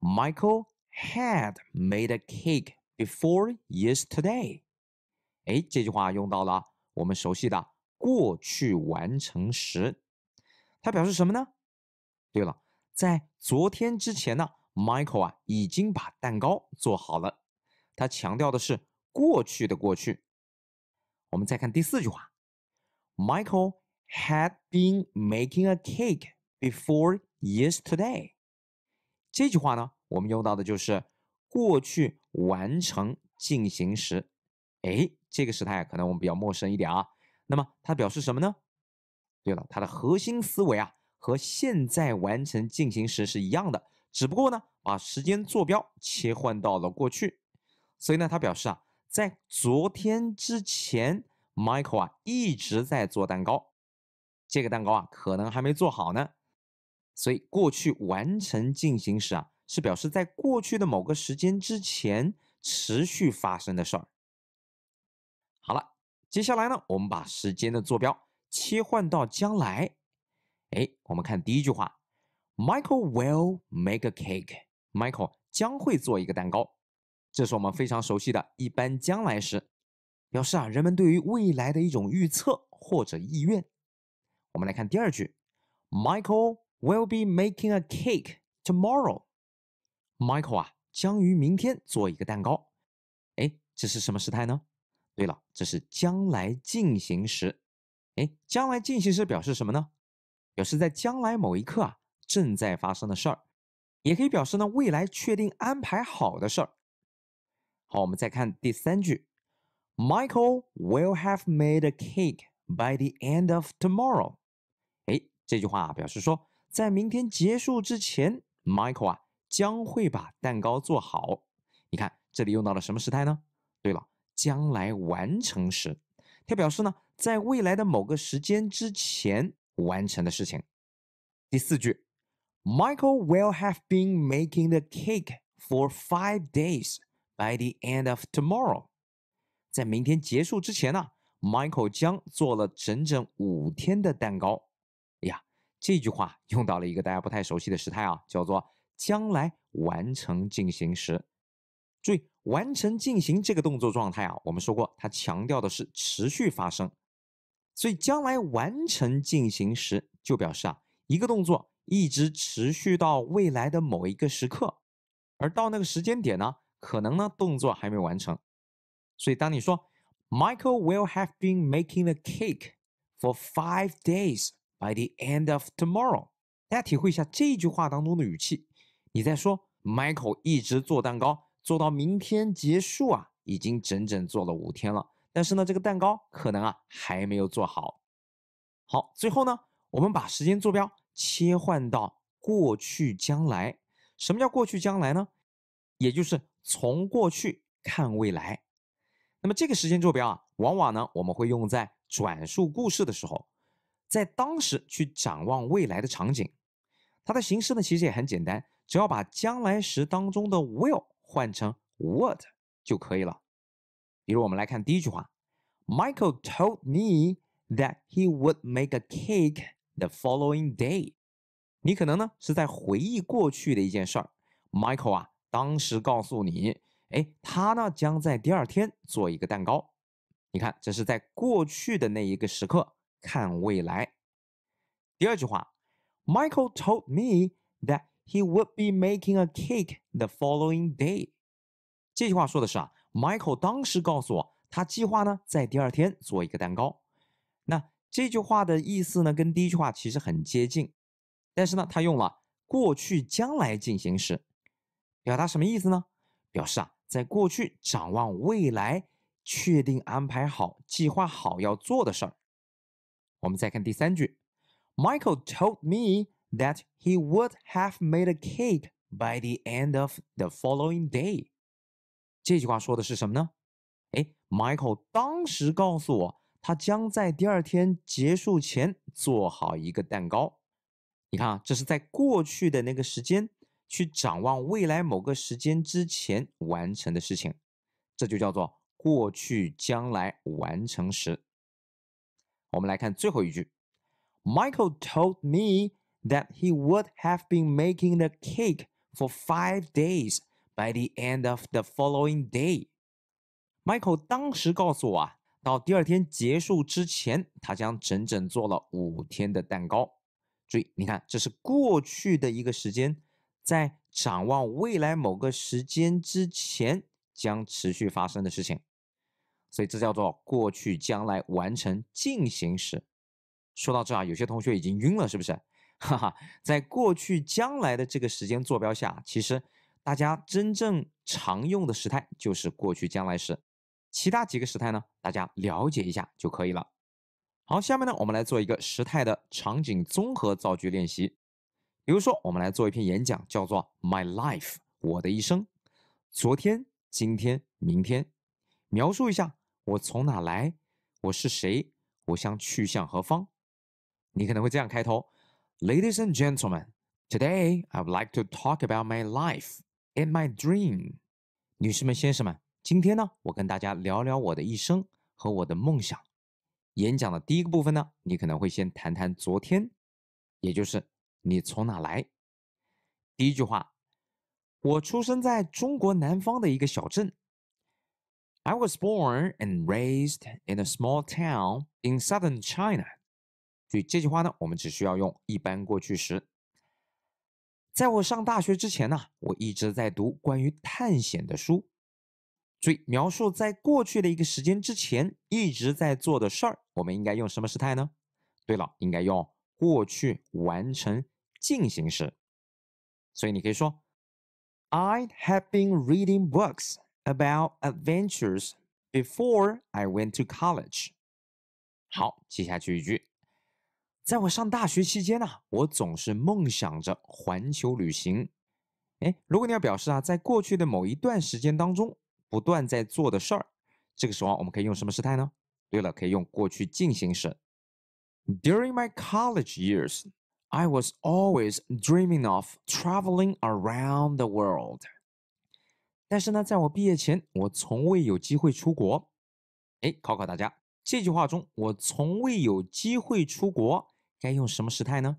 ，Michael had made a cake before yesterday。哎，这句话用到了我们熟悉的过去完成时，它表示什么呢？对了，在昨天之前呢。Michael 啊，已经把蛋糕做好了。他强调的是过去的过去。我们再看第四句话：Michael had been making a cake before yesterday。这句话呢，我们用到的就是过去完成进行时。哎，这个时态可能我们比较陌生一点啊。那么它表示什么呢？对了，它的核心思维啊，和现在完成进行时是一样的。只不过呢，把时间坐标切换到了过去，所以呢，他表示啊，在昨天之前，Michael 啊一直在做蛋糕，这个蛋糕啊，可能还没做好呢。所以过去完成进行时啊，是表示在过去的某个时间之前持续发生的事儿。好了，接下来呢，我们把时间的坐标切换到将来，哎，我们看第一句话。Michael will make a cake. Michael 将会做一个蛋糕，这是我们非常熟悉的，一般将来时。表示啊，人们对于未来的一种预测或者意愿。我们来看第二句，Michael will be making a cake tomorrow. Michael 啊，将于明天做一个蛋糕。哎，这是什么时态呢？对了，这是将来进行时。哎，将来进行时表示什么呢？表示在将来某一刻啊。正在发生的事儿，也可以表示呢未来确定安排好的事儿。好，我们再看第三句，Michael will have made a cake by the end of tomorrow。哎，这句话表示说，在明天结束之前，Michael 啊将会把蛋糕做好。你看这里用到了什么时态呢？对了，将来完成时，它表示呢在未来的某个时间之前完成的事情。第四句。Michael will have been making the cake for five days by the end of tomorrow。在明天结束之前呢，Michael 将做了整整五天的蛋糕。哎呀，这句话用到了一个大家不太熟悉的时态啊，叫做将来完成进行时。注意，完成进行这个动作状态啊，我们说过，它强调的是持续发生，所以将来完成进行时就表示啊，一个动作。一直持续到未来的某一个时刻，而到那个时间点呢，可能呢动作还没完成。所以当你说 Michael will have been making the cake for five days by the end of tomorrow，大家体会一下这句话当中的语气。你在说 Michael 一直做蛋糕，做到明天结束啊，已经整整做了五天了。但是呢，这个蛋糕可能啊还没有做好。好，最后呢，我们把时间坐标。切换到过去将来，什么叫过去将来呢？也就是从过去看未来。那么这个时间坐标啊，往往呢我们会用在转述故事的时候，在当时去展望未来的场景。它的形式呢其实也很简单，只要把将来时当中的 will 换成 would 就可以了。比如我们来看第一句话，Michael told me that he would make a cake。The following day，你可能呢是在回忆过去的一件事儿。Michael 啊，当时告诉你，哎，他呢将在第二天做一个蛋糕。你看，这是在过去的那一个时刻看未来。第二句话，Michael told me that he would be making a cake the following day。这句话说的是啊，Michael 当时告诉我，他计划呢在第二天做一个蛋糕。这句话的意思呢，跟第一句话其实很接近，但是呢，它用了过去将来进行时，表达什么意思呢？表示啊，在过去展望未来，确定安排好、计划好要做的事儿。我们再看第三句，Michael told me that he would have made a cake by the end of the following day。这句话说的是什么呢？哎，Michael 当时告诉我。他将在第二天结束前做好一个蛋糕。你看啊，这是在过去的那个时间去展望未来某个时间之前完成的事情，这就叫做过去将来完成时。我们来看最后一句：Michael told me that he would have been making the cake for five days by the end of the following day。Michael 当时告诉我。啊，到第二天结束之前，他将整整做了五天的蛋糕。注意，你看，这是过去的一个时间，在展望未来某个时间之前将持续发生的事情，所以这叫做过去将来完成进行时。说到这啊，有些同学已经晕了，是不是？哈哈，在过去将来的这个时间坐标下，其实大家真正常用的时态就是过去将来时。其他几个时态呢？大家了解一下就可以了。好，下面呢，我们来做一个时态的场景综合造句练习。比如说，我们来做一篇演讲，叫做《My Life》我的一生。昨天、今天、明天，描述一下我从哪来，我是谁，我将去向何方。你可能会这样开头：Ladies and gentlemen, today I would like to talk about my life and my dream。女士们，先生们。今天呢，我跟大家聊聊我的一生和我的梦想。演讲的第一个部分呢，你可能会先谈谈昨天，也就是你从哪来。第一句话，我出生在中国南方的一个小镇。I was born and raised in a small town in southern China。所以这句话呢，我们只需要用一般过去时。在我上大学之前呢，我一直在读关于探险的书。注意描述在过去的一个时间之前一直在做的事儿，我们应该用什么时态呢？对了，应该用过去完成进行时。所以你可以说，I h a v e been reading books about adventures before I went to college。好，接下去一句，在我上大学期间呢，我总是梦想着环球旅行。哎，如果你要表示啊，在过去的某一段时间当中，不断在做的事儿，这个时候我们可以用什么时态呢？对了，可以用过去进行时。During my college years, I was always dreaming of traveling around the world. 但是呢，在我毕业前，我从未有机会出国。哎，考考大家，这句话中“我从未有机会出国”该用什么时态呢？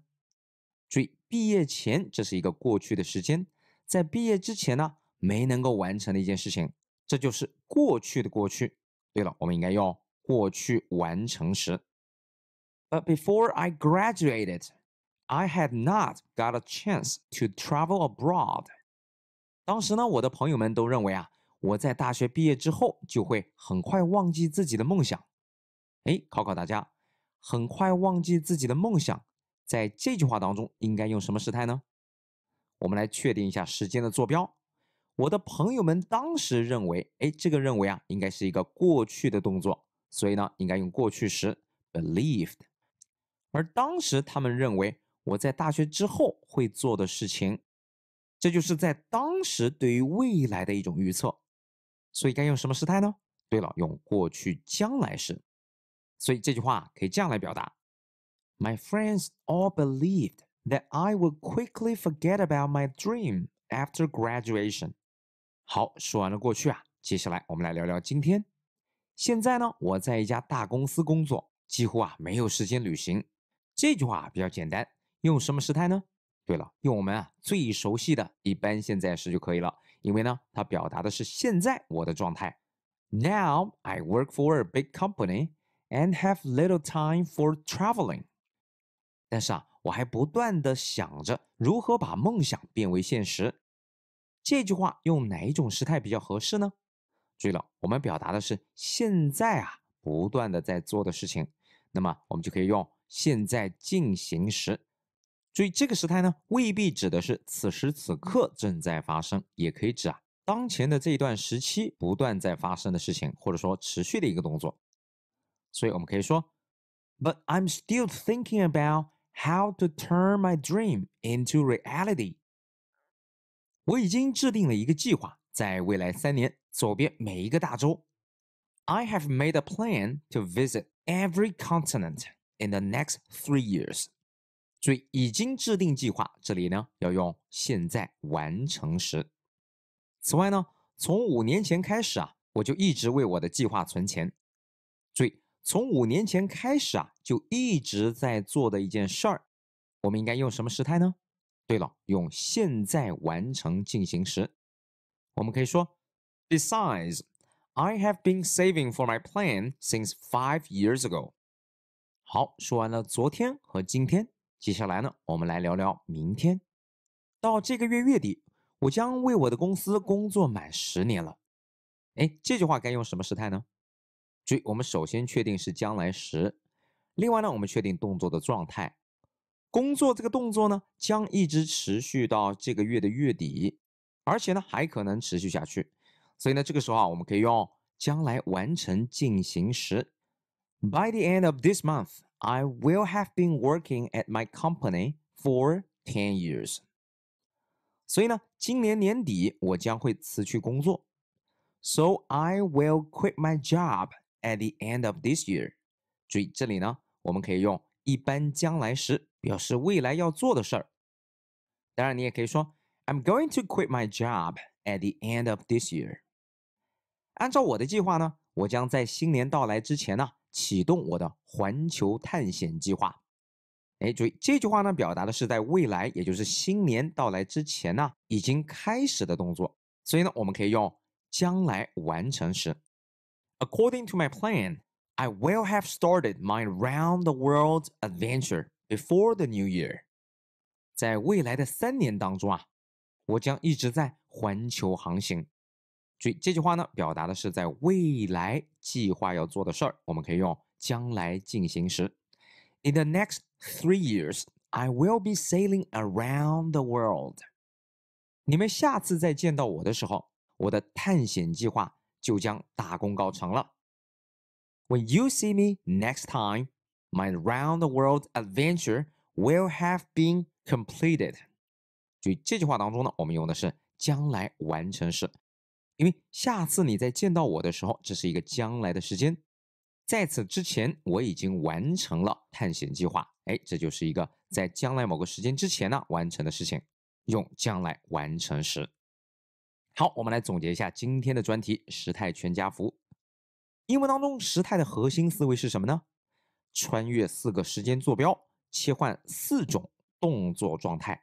注意，毕业前这是一个过去的时间，在毕业之前呢，没能够完成的一件事情。这就是过去的过去。对了，我们应该用过去完成时。But before I graduated, I had not got a chance to travel abroad. 当时呢，我的朋友们都认为啊，我在大学毕业之后就会很快忘记自己的梦想。哎，考考大家，很快忘记自己的梦想，在这句话当中应该用什么时态呢？我们来确定一下时间的坐标。我的朋友们当时认为，哎，这个认为啊，应该是一个过去的动作，所以呢，应该用过去时 believed。而当时他们认为我在大学之后会做的事情，这就是在当时对于未来的一种预测。所以该用什么时态呢？对了，用过去将来时。所以这句话可以这样来表达：My friends all believed that I would quickly forget about my dream after graduation。好，说完了过去啊，接下来我们来聊聊今天。现在呢，我在一家大公司工作，几乎啊没有时间旅行。这句话比较简单，用什么时态呢？对了，用我们啊最熟悉的一般现在时就可以了，因为呢它表达的是现在我的状态。Now I work for a big company and have little time for traveling。但是啊，我还不断的想着如何把梦想变为现实。这句话用哪一种时态比较合适呢？注意了，我们表达的是现在啊，不断的在做的事情，那么我们就可以用现在进行时。注意这个时态呢，未必指的是此时此刻正在发生，也可以指啊当前的这一段时期不断在发生的事情，或者说持续的一个动作。所以我们可以说，But I'm still thinking about how to turn my dream into reality. 我已经制定了一个计划，在未来三年走遍每一个大洲。I have made a plan to visit every continent in the next three years。注意，已经制定计划，这里呢要用现在完成时。此外呢，从五年前开始啊，我就一直为我的计划存钱。注意，从五年前开始啊，就一直在做的一件事儿，我们应该用什么时态呢？对了，用现在完成进行时，我们可以说：Besides, I have been saving for my plan since five years ago。好，说完了昨天和今天，接下来呢，我们来聊聊明天。到这个月月底，我将为我的公司工作满十年了。哎，这句话该用什么时态呢？注意，我们首先确定是将来时。另外呢，我们确定动作的状态。工作这个动作呢，将一直持续到这个月的月底，而且呢还可能持续下去。所以呢，这个时候啊，我们可以用将来完成进行时。By the end of this month, I will have been working at my company for ten years。所以呢，今年年底我将会辞去工作。So I will quit my job at the end of this year。注意这里呢，我们可以用。一般将来时表示未来要做的事儿，当然你也可以说 "I'm going to quit my job at the end of this year." 按照我的计划呢，我将在新年到来之前呢启动我的环球探险计划。哎，注意这句话呢表达的是在未来，也就是新年到来之前呢已经开始的动作，所以呢我们可以用将来完成时。According to my plan. I will have started my round the world adventure before the new year。在未来的三年当中啊，我将一直在环球航行。注意这句话呢，表达的是在未来计划要做的事儿，我们可以用将来进行时。In the next three years, I will be sailing around the world。你们下次再见到我的时候，我的探险计划就将大功告成了。When you see me next time, my round the world adventure will have been completed. 注意这句话当中呢，我们用的是将来完成时，因为下次你再见到我的时候，这是一个将来的时间。在此之前，我已经完成了探险计划。哎，这就是一个在将来某个时间之前呢完成的事情，用将来完成时。好，我们来总结一下今天的专题时态全家福。英文当中时态的核心思维是什么呢？穿越四个时间坐标，切换四种动作状态，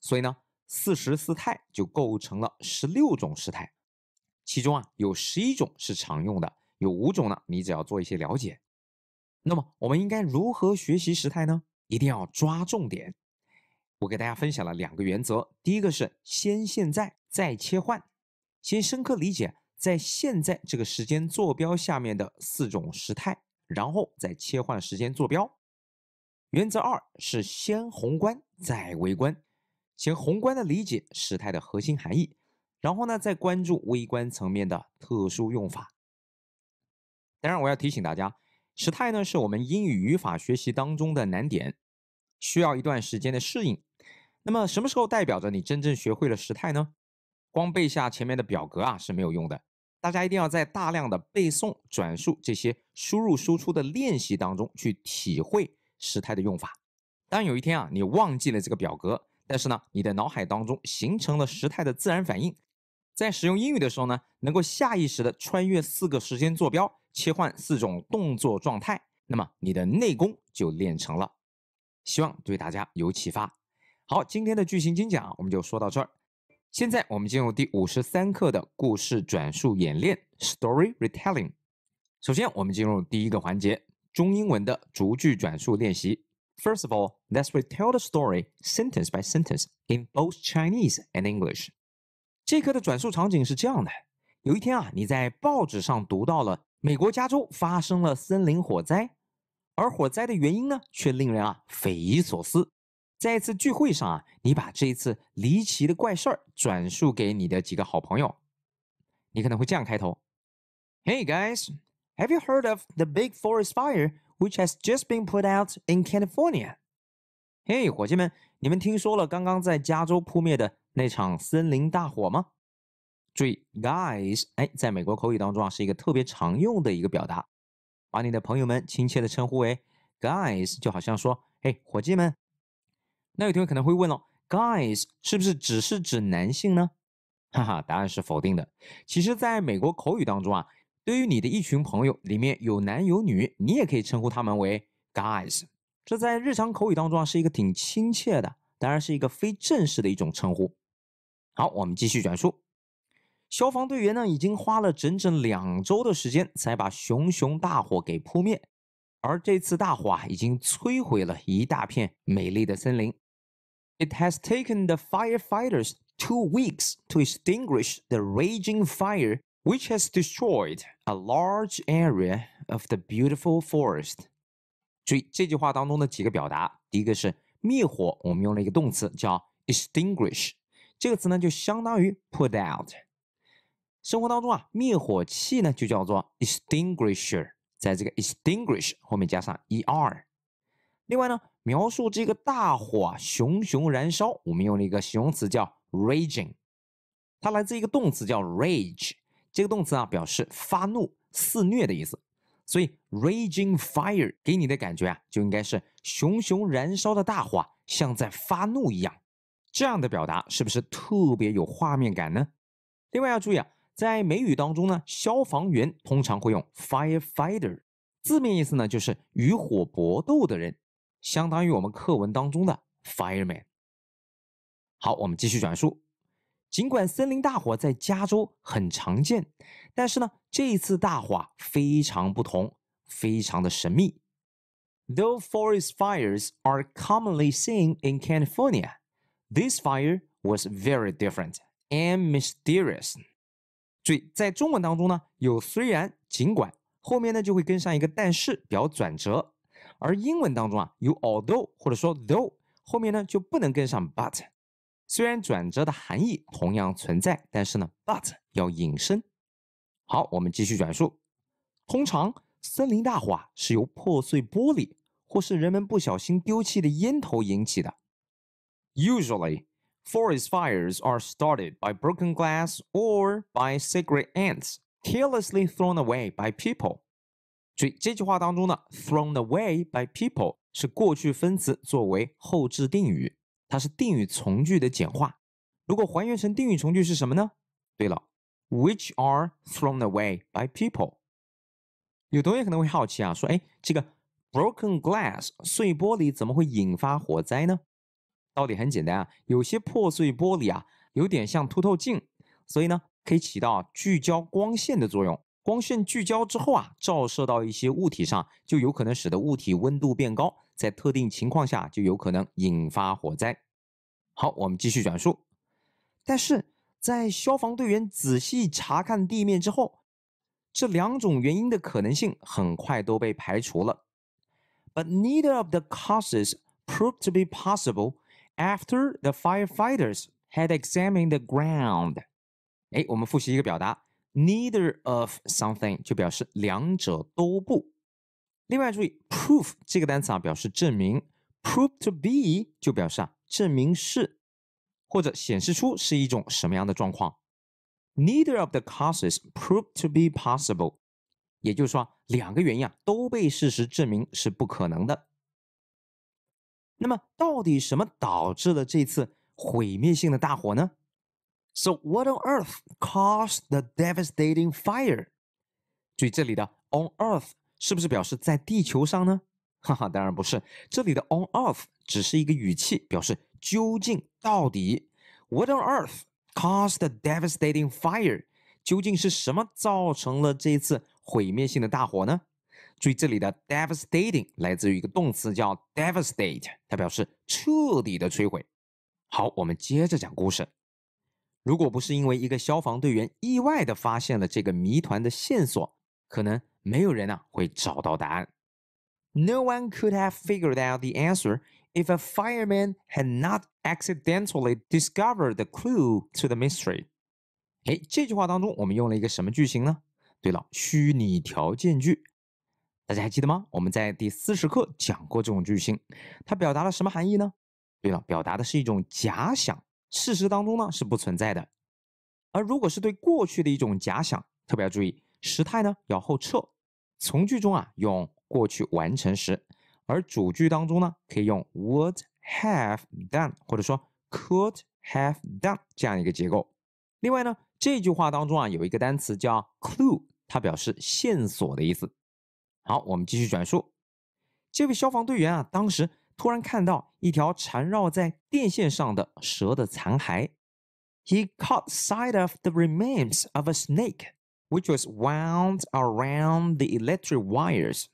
所以呢，四时四态就构成了十六种时态。其中啊，有十一种是常用的，有五种呢，你只要做一些了解。那么我们应该如何学习时态呢？一定要抓重点。我给大家分享了两个原则，第一个是先现在再切换，先深刻理解。在现在这个时间坐标下面的四种时态，然后再切换时间坐标。原则二是先宏观再微观，先宏观的理解时态的核心含义，然后呢再关注微观层面的特殊用法。当然，我要提醒大家，时态呢是我们英语语法学习当中的难点，需要一段时间的适应。那么什么时候代表着你真正学会了时态呢？光背下前面的表格啊是没有用的，大家一定要在大量的背诵、转述这些输入输出的练习当中去体会时态的用法。当有一天啊你忘记了这个表格，但是呢你的脑海当中形成了时态的自然反应，在使用英语的时候呢能够下意识的穿越四个时间坐标，切换四种动作状态，那么你的内功就练成了。希望对大家有启发。好，今天的句型精讲我们就说到这儿。现在我们进入第五十三课的故事转述演练 （story retelling）。首先，我们进入第一个环节：中英文的逐句转述练习。First of all, let's retell the story sentence by sentence in both Chinese and English。这课的转述场景是这样的：有一天啊，你在报纸上读到了美国加州发生了森林火灾，而火灾的原因呢，却令人啊匪夷所思。在一次聚会上啊，你把这一次离奇的怪事儿转述给你的几个好朋友，你可能会这样开头：Hey guys, have you heard of the big forest fire which has just been put out in California? 嘿，伙计们，你们听说了刚刚在加州扑灭的那场森林大火吗？注意，guys，哎，在美国口语当中啊，是一个特别常用的一个表达，把你的朋友们亲切的称呼为 guys，就好像说，嘿，伙计们。那有同学可能会问了，guys 是不是只是指男性呢？哈哈，答案是否定的。其实，在美国口语当中啊，对于你的一群朋友里面有男有女，你也可以称呼他们为 guys。这在日常口语当中啊，是一个挺亲切的，当然是一个非正式的一种称呼。好，我们继续转述。消防队员呢，已经花了整整两周的时间才把熊熊大火给扑灭，而这次大火啊，已经摧毁了一大片美丽的森林。It has taken the firefighters two weeks to extinguish the raging fire, which has destroyed a large area of the beautiful forest. 注意这句话当中的几个表达，第一个是灭火，我们用了一个动词叫 extinguish，这个词呢就相当于 put out。生活当中啊，灭火器呢就叫做 extinguisher，在这个 extinguish 后面加上 er。另外呢，描述这个大火熊熊燃烧，我们用了一个形容词叫 raging，它来自一个动词叫 rage，这个动词啊表示发怒、肆虐的意思。所以 raging fire 给你的感觉啊，就应该是熊熊燃烧的大火，像在发怒一样。这样的表达是不是特别有画面感呢？另外要注意啊，在美语当中呢，消防员通常会用 firefighter，字面意思呢就是与火搏斗的人。相当于我们课文当中的 fireman。好，我们继续转述。尽管森林大火在加州很常见，但是呢，这一次大火非常不同，非常的神秘。Though forest fires are commonly seen in California, this fire was very different and mysterious. 注意，在中文当中呢，有虽然尽管，后面呢就会跟上一个但是表转折。而英文当中啊，有 although 或者说 though 后面呢就不能跟上 but。虽然转折的含义同样存在，但是呢，but 要引申。好，我们继续转述。通常，森林大火是由破碎玻璃或是人们不小心丢弃的烟头引起的。Usually, forest fires are started by broken glass or by cigarette ends carelessly thrown away by people. 所以这句话当中呢，thrown away by people 是过去分词作为后置定语，它是定语从句的简化。如果还原成定语从句是什么呢？对了，which are thrown away by people。有同学可能会好奇啊，说，哎，这个 broken glass 碎玻璃怎么会引发火灾呢？道理很简单啊，有些破碎玻璃啊，有点像凸透镜，所以呢，可以起到聚焦光线的作用。光线聚焦之后啊，照射到一些物体上，就有可能使得物体温度变高，在特定情况下，就有可能引发火灾。好，我们继续转述。但是在消防队员仔细查看地面之后，这两种原因的可能性很快都被排除了。But neither of the causes proved to be possible after the firefighters had examined the ground。哎，我们复习一个表达。Neither of something 就表示两者都不。另外注意，proof 这个单词啊，表示证明。Prove to be 就表示啊证明是，或者显示出是一种什么样的状况。Neither of the causes p r o v e to be possible，也就是说，两个原因啊都被事实证明是不可能的。那么，到底什么导致了这次毁灭性的大火呢？So what on earth caused the devastating fire？注意这里的 on earth 是不是表示在地球上呢？哈哈，当然不是。这里的 on earth 只是一个语气，表示究竟到底。What on earth caused the devastating fire？究竟是什么造成了这次毁灭性的大火呢？注意这里的 devastating 来自于一个动词叫 devastate，它表示彻底的摧毁。好，我们接着讲故事。如果不是因为一个消防队员意外的发现了这个谜团的线索，可能没有人呐会找到答案。No one could have figured out the answer if a fireman had not accidentally discovered the clue to the mystery。哎，这句话当中我们用了一个什么句型呢？对了，虚拟条件句。大家还记得吗？我们在第四十课讲过这种句型，它表达了什么含义呢？对了，表达的是一种假想。事实当中呢是不存在的，而如果是对过去的一种假想，特别要注意时态呢要后撤，从句中啊用过去完成时，而主句当中呢可以用 would have done，或者说 could have done 这样一个结构。另外呢，这句话当中啊有一个单词叫 clue，它表示线索的意思。好，我们继续转述，这位消防队员啊当时。突然看到一条缠绕在电线上的蛇的残骸。He caught sight of the remains of a snake which was wound around the electric wires。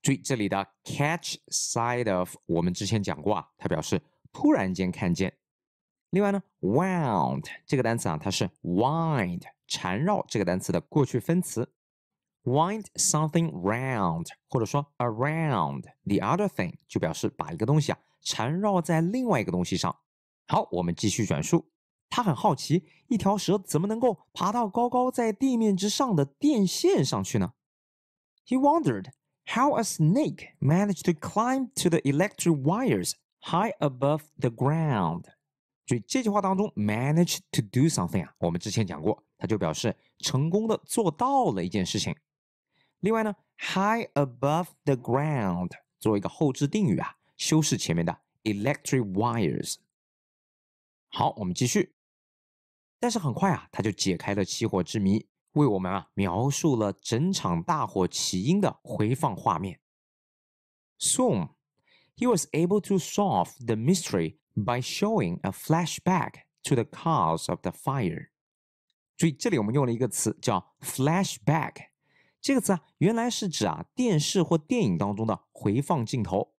注意这里的 catch sight of，我们之前讲过，啊，它表示突然间看见。另外呢，wound 这个单词啊，它是 wind 缠绕这个单词的过去分词。wind something round，或者说 around the other thing，就表示把一个东西啊缠绕在另外一个东西上。好，我们继续转述。他很好奇，一条蛇怎么能够爬到高高在地面之上的电线上去呢？He wondered how a snake managed to climb to the electric wires high above the ground。所以这句话当中，manage to do something 啊，我们之前讲过，它就表示成功的做到了一件事情。另外呢，high above the ground 作为一个后置定语啊，修饰前面的 electric wires。好，我们继续。但是很快啊，他就解开了起火之谜，为我们啊描述了整场大火起因的回放画面。Soon, he was able to solve the mystery by showing a flashback to the cause of the fire。注意这里我们用了一个词叫 flashback。这个词啊，原来是指啊电视或电影当中的回放镜头。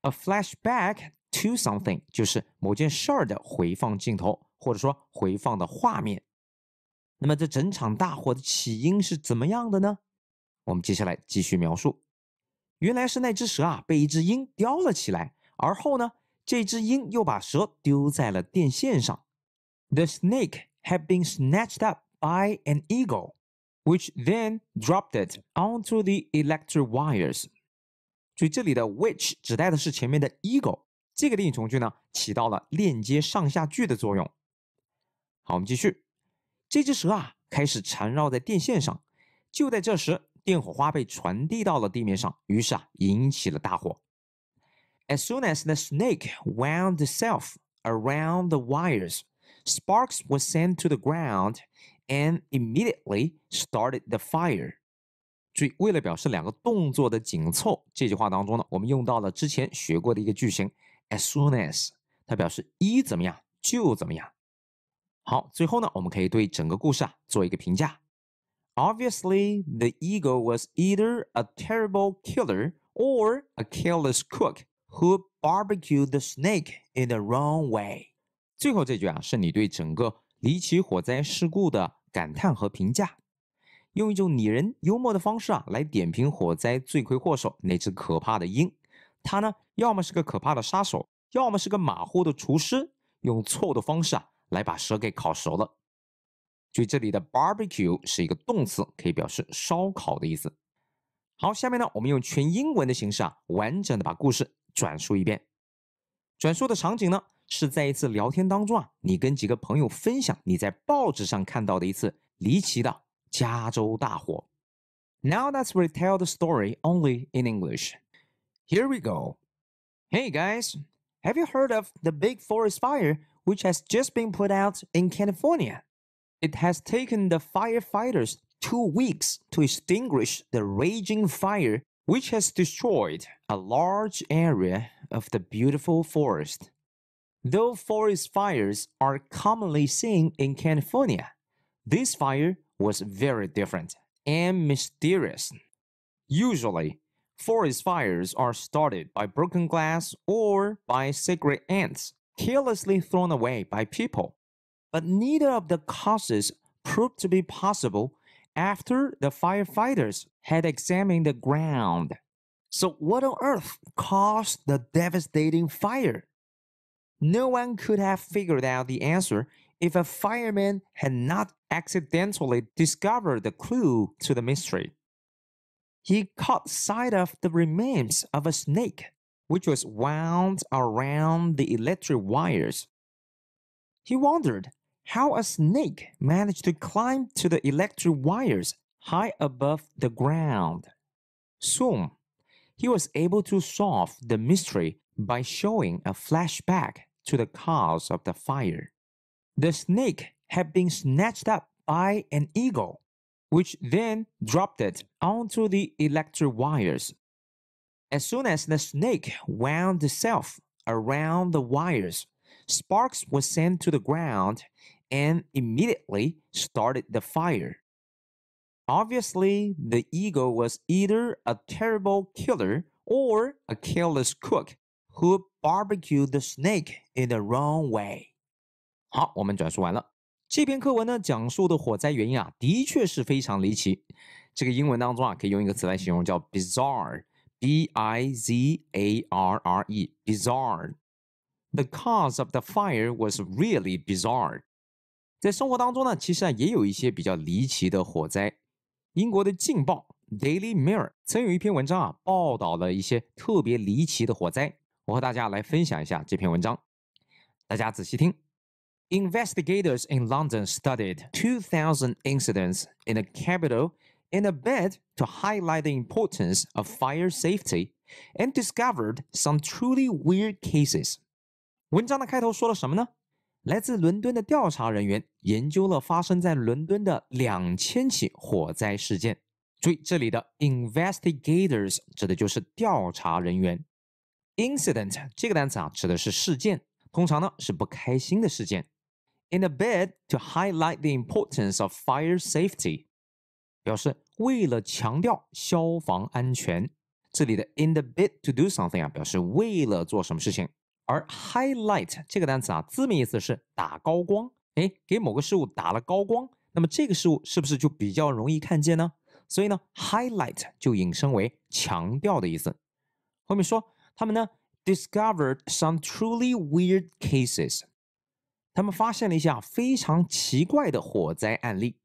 A flashback to something 就是某件事儿的回放镜头，或者说回放的画面。那么这整场大火的起因是怎么样的呢？我们接下来继续描述。原来是那只蛇啊被一只鹰叼了起来，而后呢这只鹰又把蛇丢在了电线上。The snake had been snatched up by an eagle. which then dropped it onto the electric wires。所以这里的 which 指代的是前面的 eagle 这个例语从句呢，起到了链接上下句的作用。好，我们继续。这只蛇啊，开始缠绕在电线上。就在这时，电火花被传递到了地面上，于是啊，引起了大火。As soon as the snake wound itself around the wires, sparks were sent to the ground and immediately started the fire。注意，为了表示两个动作的紧凑，这句话当中呢，我们用到了之前学过的一个句型，as soon as，它表示一怎么样就怎么样。好，最后呢，我们可以对整个故事啊做一个评价。Obviously, the eagle was either a terrible killer or a careless cook who barbecued the snake in the wrong way。最后这句啊，是你对整个离奇火灾事故的感叹和评价，用一种拟人幽默的方式啊来点评火灾罪魁祸首那只可怕的鹰。它呢，要么是个可怕的杀手，要么是个马虎的厨师，用错误的方式啊来把蛇给烤熟了。注意这里的 barbecue 是一个动词，可以表示烧烤的意思。好，下面呢，我们用全英文的形式啊，完整的把故事转述一遍。转述的场景呢？是在一次聊天当中啊，你跟几个朋友分享你在报纸上看到的一次离奇的加州大火。Now let's retell the story only in English. Here we go. Hey guys, have you heard of the big forest fire which has just been put out in California? It has taken the firefighters two weeks to extinguish the raging fire which has destroyed a large area of the beautiful forest. Though forest fires are commonly seen in California, this fire was very different and mysterious. Usually, forest fires are started by broken glass or by cigarette ends carelessly thrown away by people. But neither of the causes proved to be possible after the firefighters had examined the ground. So, what on earth caused the devastating fire? No one could have figured out the answer if a fireman had not accidentally discovered the clue to the mystery. He caught sight of the remains of a snake, which was wound around the electric wires. He wondered how a snake managed to climb to the electric wires high above the ground. Soon, he was able to solve the mystery by showing a flashback to the cause of the fire. The snake had been snatched up by an eagle, which then dropped it onto the electric wires. As soon as the snake wound itself around the wires, sparks were sent to the ground and immediately started the fire. Obviously, the eagle was either a terrible killer or a careless cook Who barbecued the snake in the wrong way？好，我们转述完了这篇课文呢。讲述的火灾原因啊，的确是非常离奇。这个英文当中啊，可以用一个词来形容，叫 bizarre，b i z a r r e，bizarre。The cause of the fire was really bizarre。在生活当中呢，其实啊，也有一些比较离奇的火灾。英国的《镜报》Daily Mirror 曾有一篇文章啊，报道了一些特别离奇的火灾。我和大家来分享一下这篇文章，大家仔细听。Investigators in London studied 2,000 incidents in the capital in a bid to highlight the importance of fire safety and discovered some truly weird cases. 文章的开头说了什么呢？来自伦敦的调查人员研究了发生在伦敦的两千起火灾事件。注意，这里的 investigators incident 这个单词啊，指的是事件，通常呢是不开心的事件。In a bid to highlight the importance of fire safety，表示为了强调消防安全。这里的 in the bid to do something 啊，表示为了做什么事情。而 highlight 这个单词啊，字面意思是打高光。哎，给某个事物打了高光，那么这个事物是不是就比较容易看见呢？所以呢，highlight 就引申为强调的意思。后面说。他们呢，discovered some truly weird cases。他们发现了一项非常奇怪的火灾案例。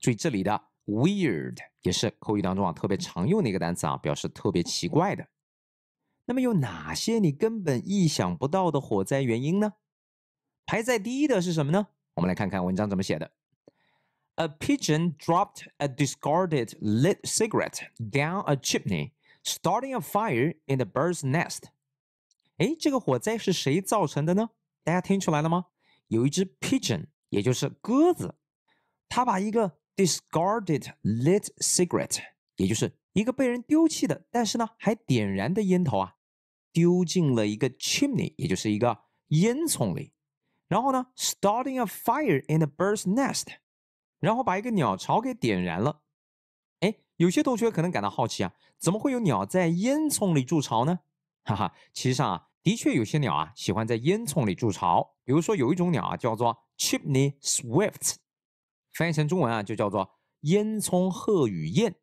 注意这里的 “weird” 也是口语当中啊特别常用的一个单词啊，表示特别奇怪的。那么有哪些你根本意想不到的火灾原因呢？排在第一的是什么呢？我们来看看文章怎么写的。A pigeon dropped a discarded lit cigarette down a chimney。Starting a fire in the bird's nest，哎，这个火灾是谁造成的呢？大家听出来了吗？有一只 pigeon，也就是鸽子，它把一个 discarded lit cigarette，也就是一个被人丢弃的但是呢还点燃的烟头啊，丢进了一个 chimney，也就是一个烟囱里，然后呢 starting a fire in the bird's nest，然后把一个鸟巢给点燃了。有些同学可能感到好奇啊，怎么会有鸟在烟囱里筑巢呢？哈哈，其实上啊，的确有些鸟啊喜欢在烟囱里筑巢。比如说有一种鸟啊，叫做 chimney swift，翻译成中文啊就叫做烟囱鹤羽燕。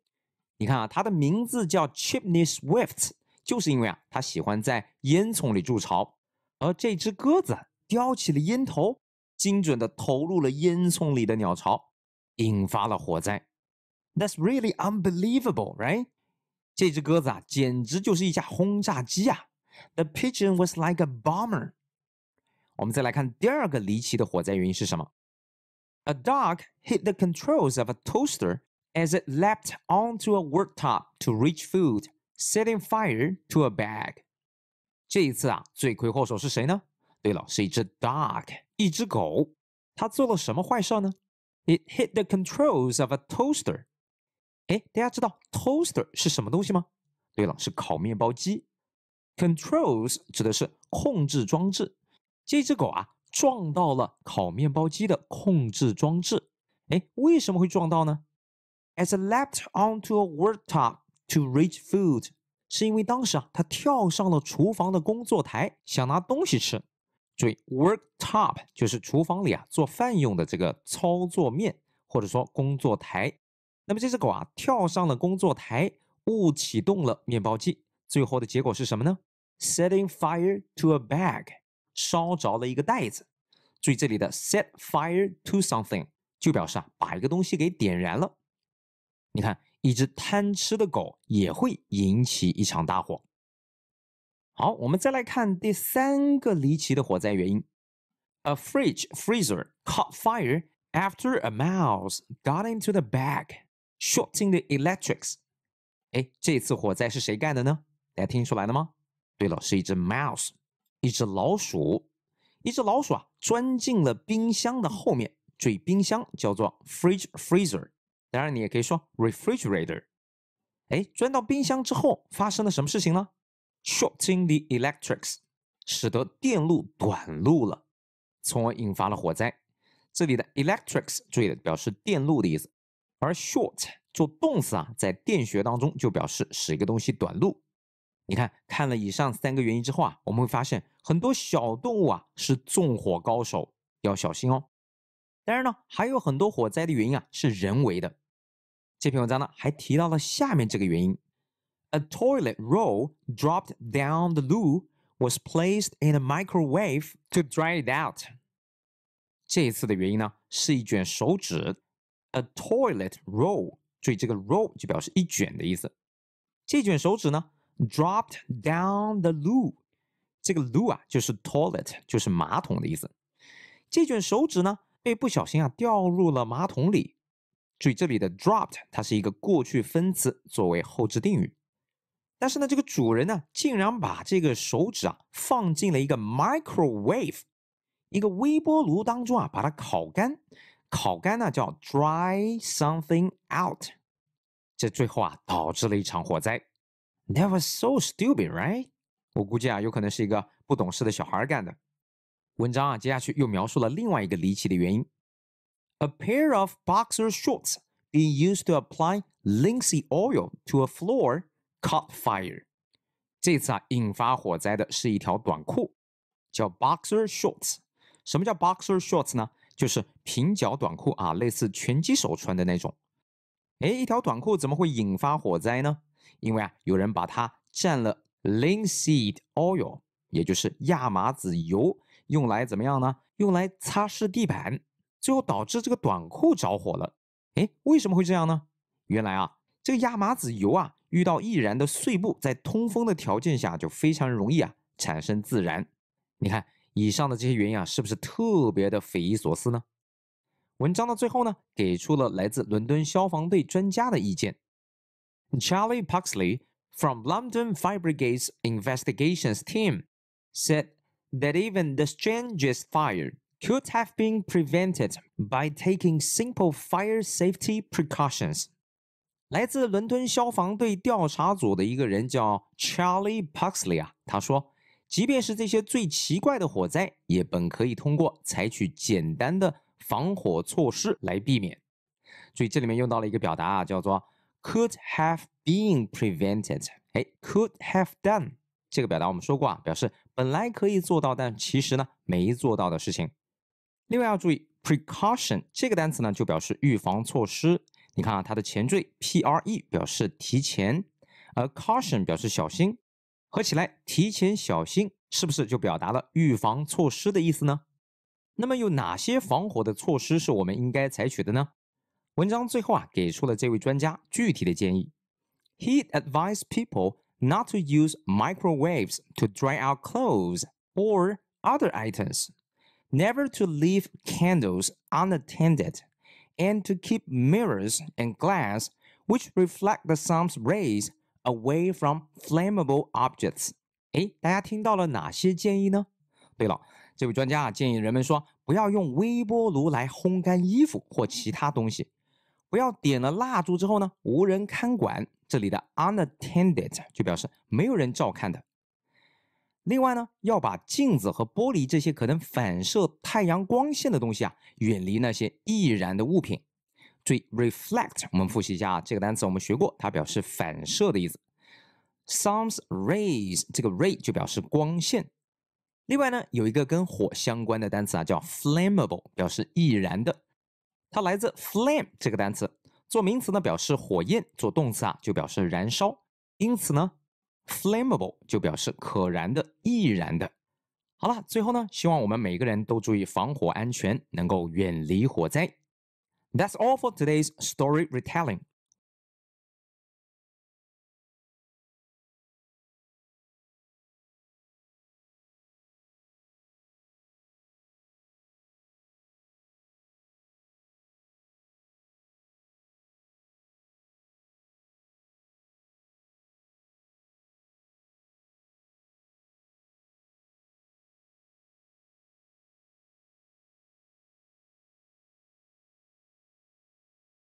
你看啊，它的名字叫 chimney swift，就是因为啊它喜欢在烟囱里筑巢。而这只鸽子叼起了烟头，精准地投入了烟囱里的鸟巢，引发了火灾。That's really unbelievable, right? 这只鸽子啊，简直就是一架轰炸机啊！The pigeon was like a bomber。我们再来看第二个离奇的火灾原因是什么？A dog hit the controls of a toaster as it leapt onto a worktop to reach food, setting fire to a bag。这一次啊，罪魁祸首是谁呢？对了，是一只 dog，一只狗。它做了什么坏事呢？It hit the controls of a toaster。哎，大家知道 toaster 是什么东西吗？对了，是烤面包机。Controls 指的是控制装置。这只狗啊，撞到了烤面包机的控制装置。哎，为什么会撞到呢？As leapt onto a worktop to reach food，是因为当时啊，它跳上了厨房的工作台，想拿东西吃。注意，worktop 就是厨房里啊做饭用的这个操作面，或者说工作台。那么这只狗啊，跳上了工作台，误启动了面包机，最后的结果是什么呢？Setting fire to a bag，烧着了一个袋子。注意这里的 set fire to something 就表示啊，把一个东西给点燃了。你看，一只贪吃的狗也会引起一场大火。好，我们再来看第三个离奇的火灾原因：A fridge freezer caught fire after a mouse got into the bag。Shorting the electrics，哎，这次火灾是谁干的呢？大家听出来了吗？对了，是一只 mouse，一只老鼠，一只老鼠啊，钻进了冰箱的后面。注意，冰箱叫做 fridge/freezer，当然你也可以说 refrigerator。哎，钻到冰箱之后发生了什么事情呢？Shorting the electrics，使得电路短路了，从而引发了火灾。这里的 electrics 注意的表示电路的意思。而 short 做动词啊，在电学当中就表示使一个东西短路。你看看了以上三个原因之后啊，我们会发现很多小动物啊是纵火高手，要小心哦。当然呢，还有很多火灾的原因啊是人为的。这篇文章呢还提到了下面这个原因：A toilet roll dropped down the loo was placed in a microwave to dry it out。这一次的原因呢是一卷手纸。A toilet roll，注意这个 roll 就表示一卷的意思。这卷手指呢 dropped down the loo，这个 loo 啊就是 toilet，就是马桶的意思。这卷手指呢被不小心啊掉入了马桶里。注意这里的 dropped，它是一个过去分词作为后置定语。但是呢，这个主人呢竟然把这个手指啊放进了一个 microwave，一个微波炉当中啊把它烤干。烤干呢叫 dry something out，这最后啊导致了一场火灾。That was so stupid, right？我估计啊，有可能是一个不懂事的小孩干的。文章啊，接下去又描述了另外一个离奇的原因。A pair of boxer shorts being used to apply linseed oil to a floor caught fire。这次啊，引发火灾的是一条短裤，叫 boxer shorts。什么叫 boxer shorts 呢？就是平角短裤啊，类似拳击手穿的那种。哎，一条短裤怎么会引发火灾呢？因为啊，有人把它蘸了 linseed oil，也就是亚麻籽油，用来怎么样呢？用来擦拭地板，最后导致这个短裤着火了。哎，为什么会这样呢？原来啊，这个亚麻籽油啊，遇到易燃的碎布，在通风的条件下，就非常容易啊，产生自燃。你看。以上的这些原因啊，是不是特别的匪夷所思呢？文章的最后呢，给出了来自伦敦消防队专家的意见。Charlie Puxley from London Fire Brigade's Investigations Team said that even t h e s t r a n g e s t fire could have been prevented by taking simple fire safety precautions。来自伦敦消防队调查组的一个人叫 Charlie Puxley 啊，他说。即便是这些最奇怪的火灾，也本可以通过采取简单的防火措施来避免。注意这里面用到了一个表达啊，叫做 could have been prevented。哎，could have done 这个表达我们说过啊，表示本来可以做到，但其实呢没做到的事情。另外要注意 precaution 这个单词呢，就表示预防措施。你看啊，它的前缀 pre 表示提前，而 caution 表示小心。合起来提前小心，是不是就表达了预防措施的意思呢？那么有哪些防火的措施是我们应该采取的呢？文章最后啊，给出了这位专家具体的建议。He advised people not to use microwaves to dry out clothes or other items, never to leave candles unattended, and to keep mirrors and glass which reflect the sun's rays Away from flammable objects。哎，大家听到了哪些建议呢？对了，这位专家啊建议人们说不要用微波炉来烘干衣服或其他东西。不要点了蜡烛之后呢无人看管，这里的 unattended 就表示没有人照看的。另外呢要把镜子和玻璃这些可能反射太阳光线的东西啊远离那些易燃的物品。注意，reflect，我们复习一下啊，这个单词，我们学过，它表示反射的意思。Sun's rays，这个 ray 就表示光线。另外呢，有一个跟火相关的单词啊，叫 flammable，表示易燃的。它来自 flame 这个单词，做名词呢表示火焰，做动词啊就表示燃烧。因此呢，flammable 就表示可燃的、易燃的。好了，最后呢，希望我们每个人都注意防火安全，能够远离火灾。That's all for today's story retelling.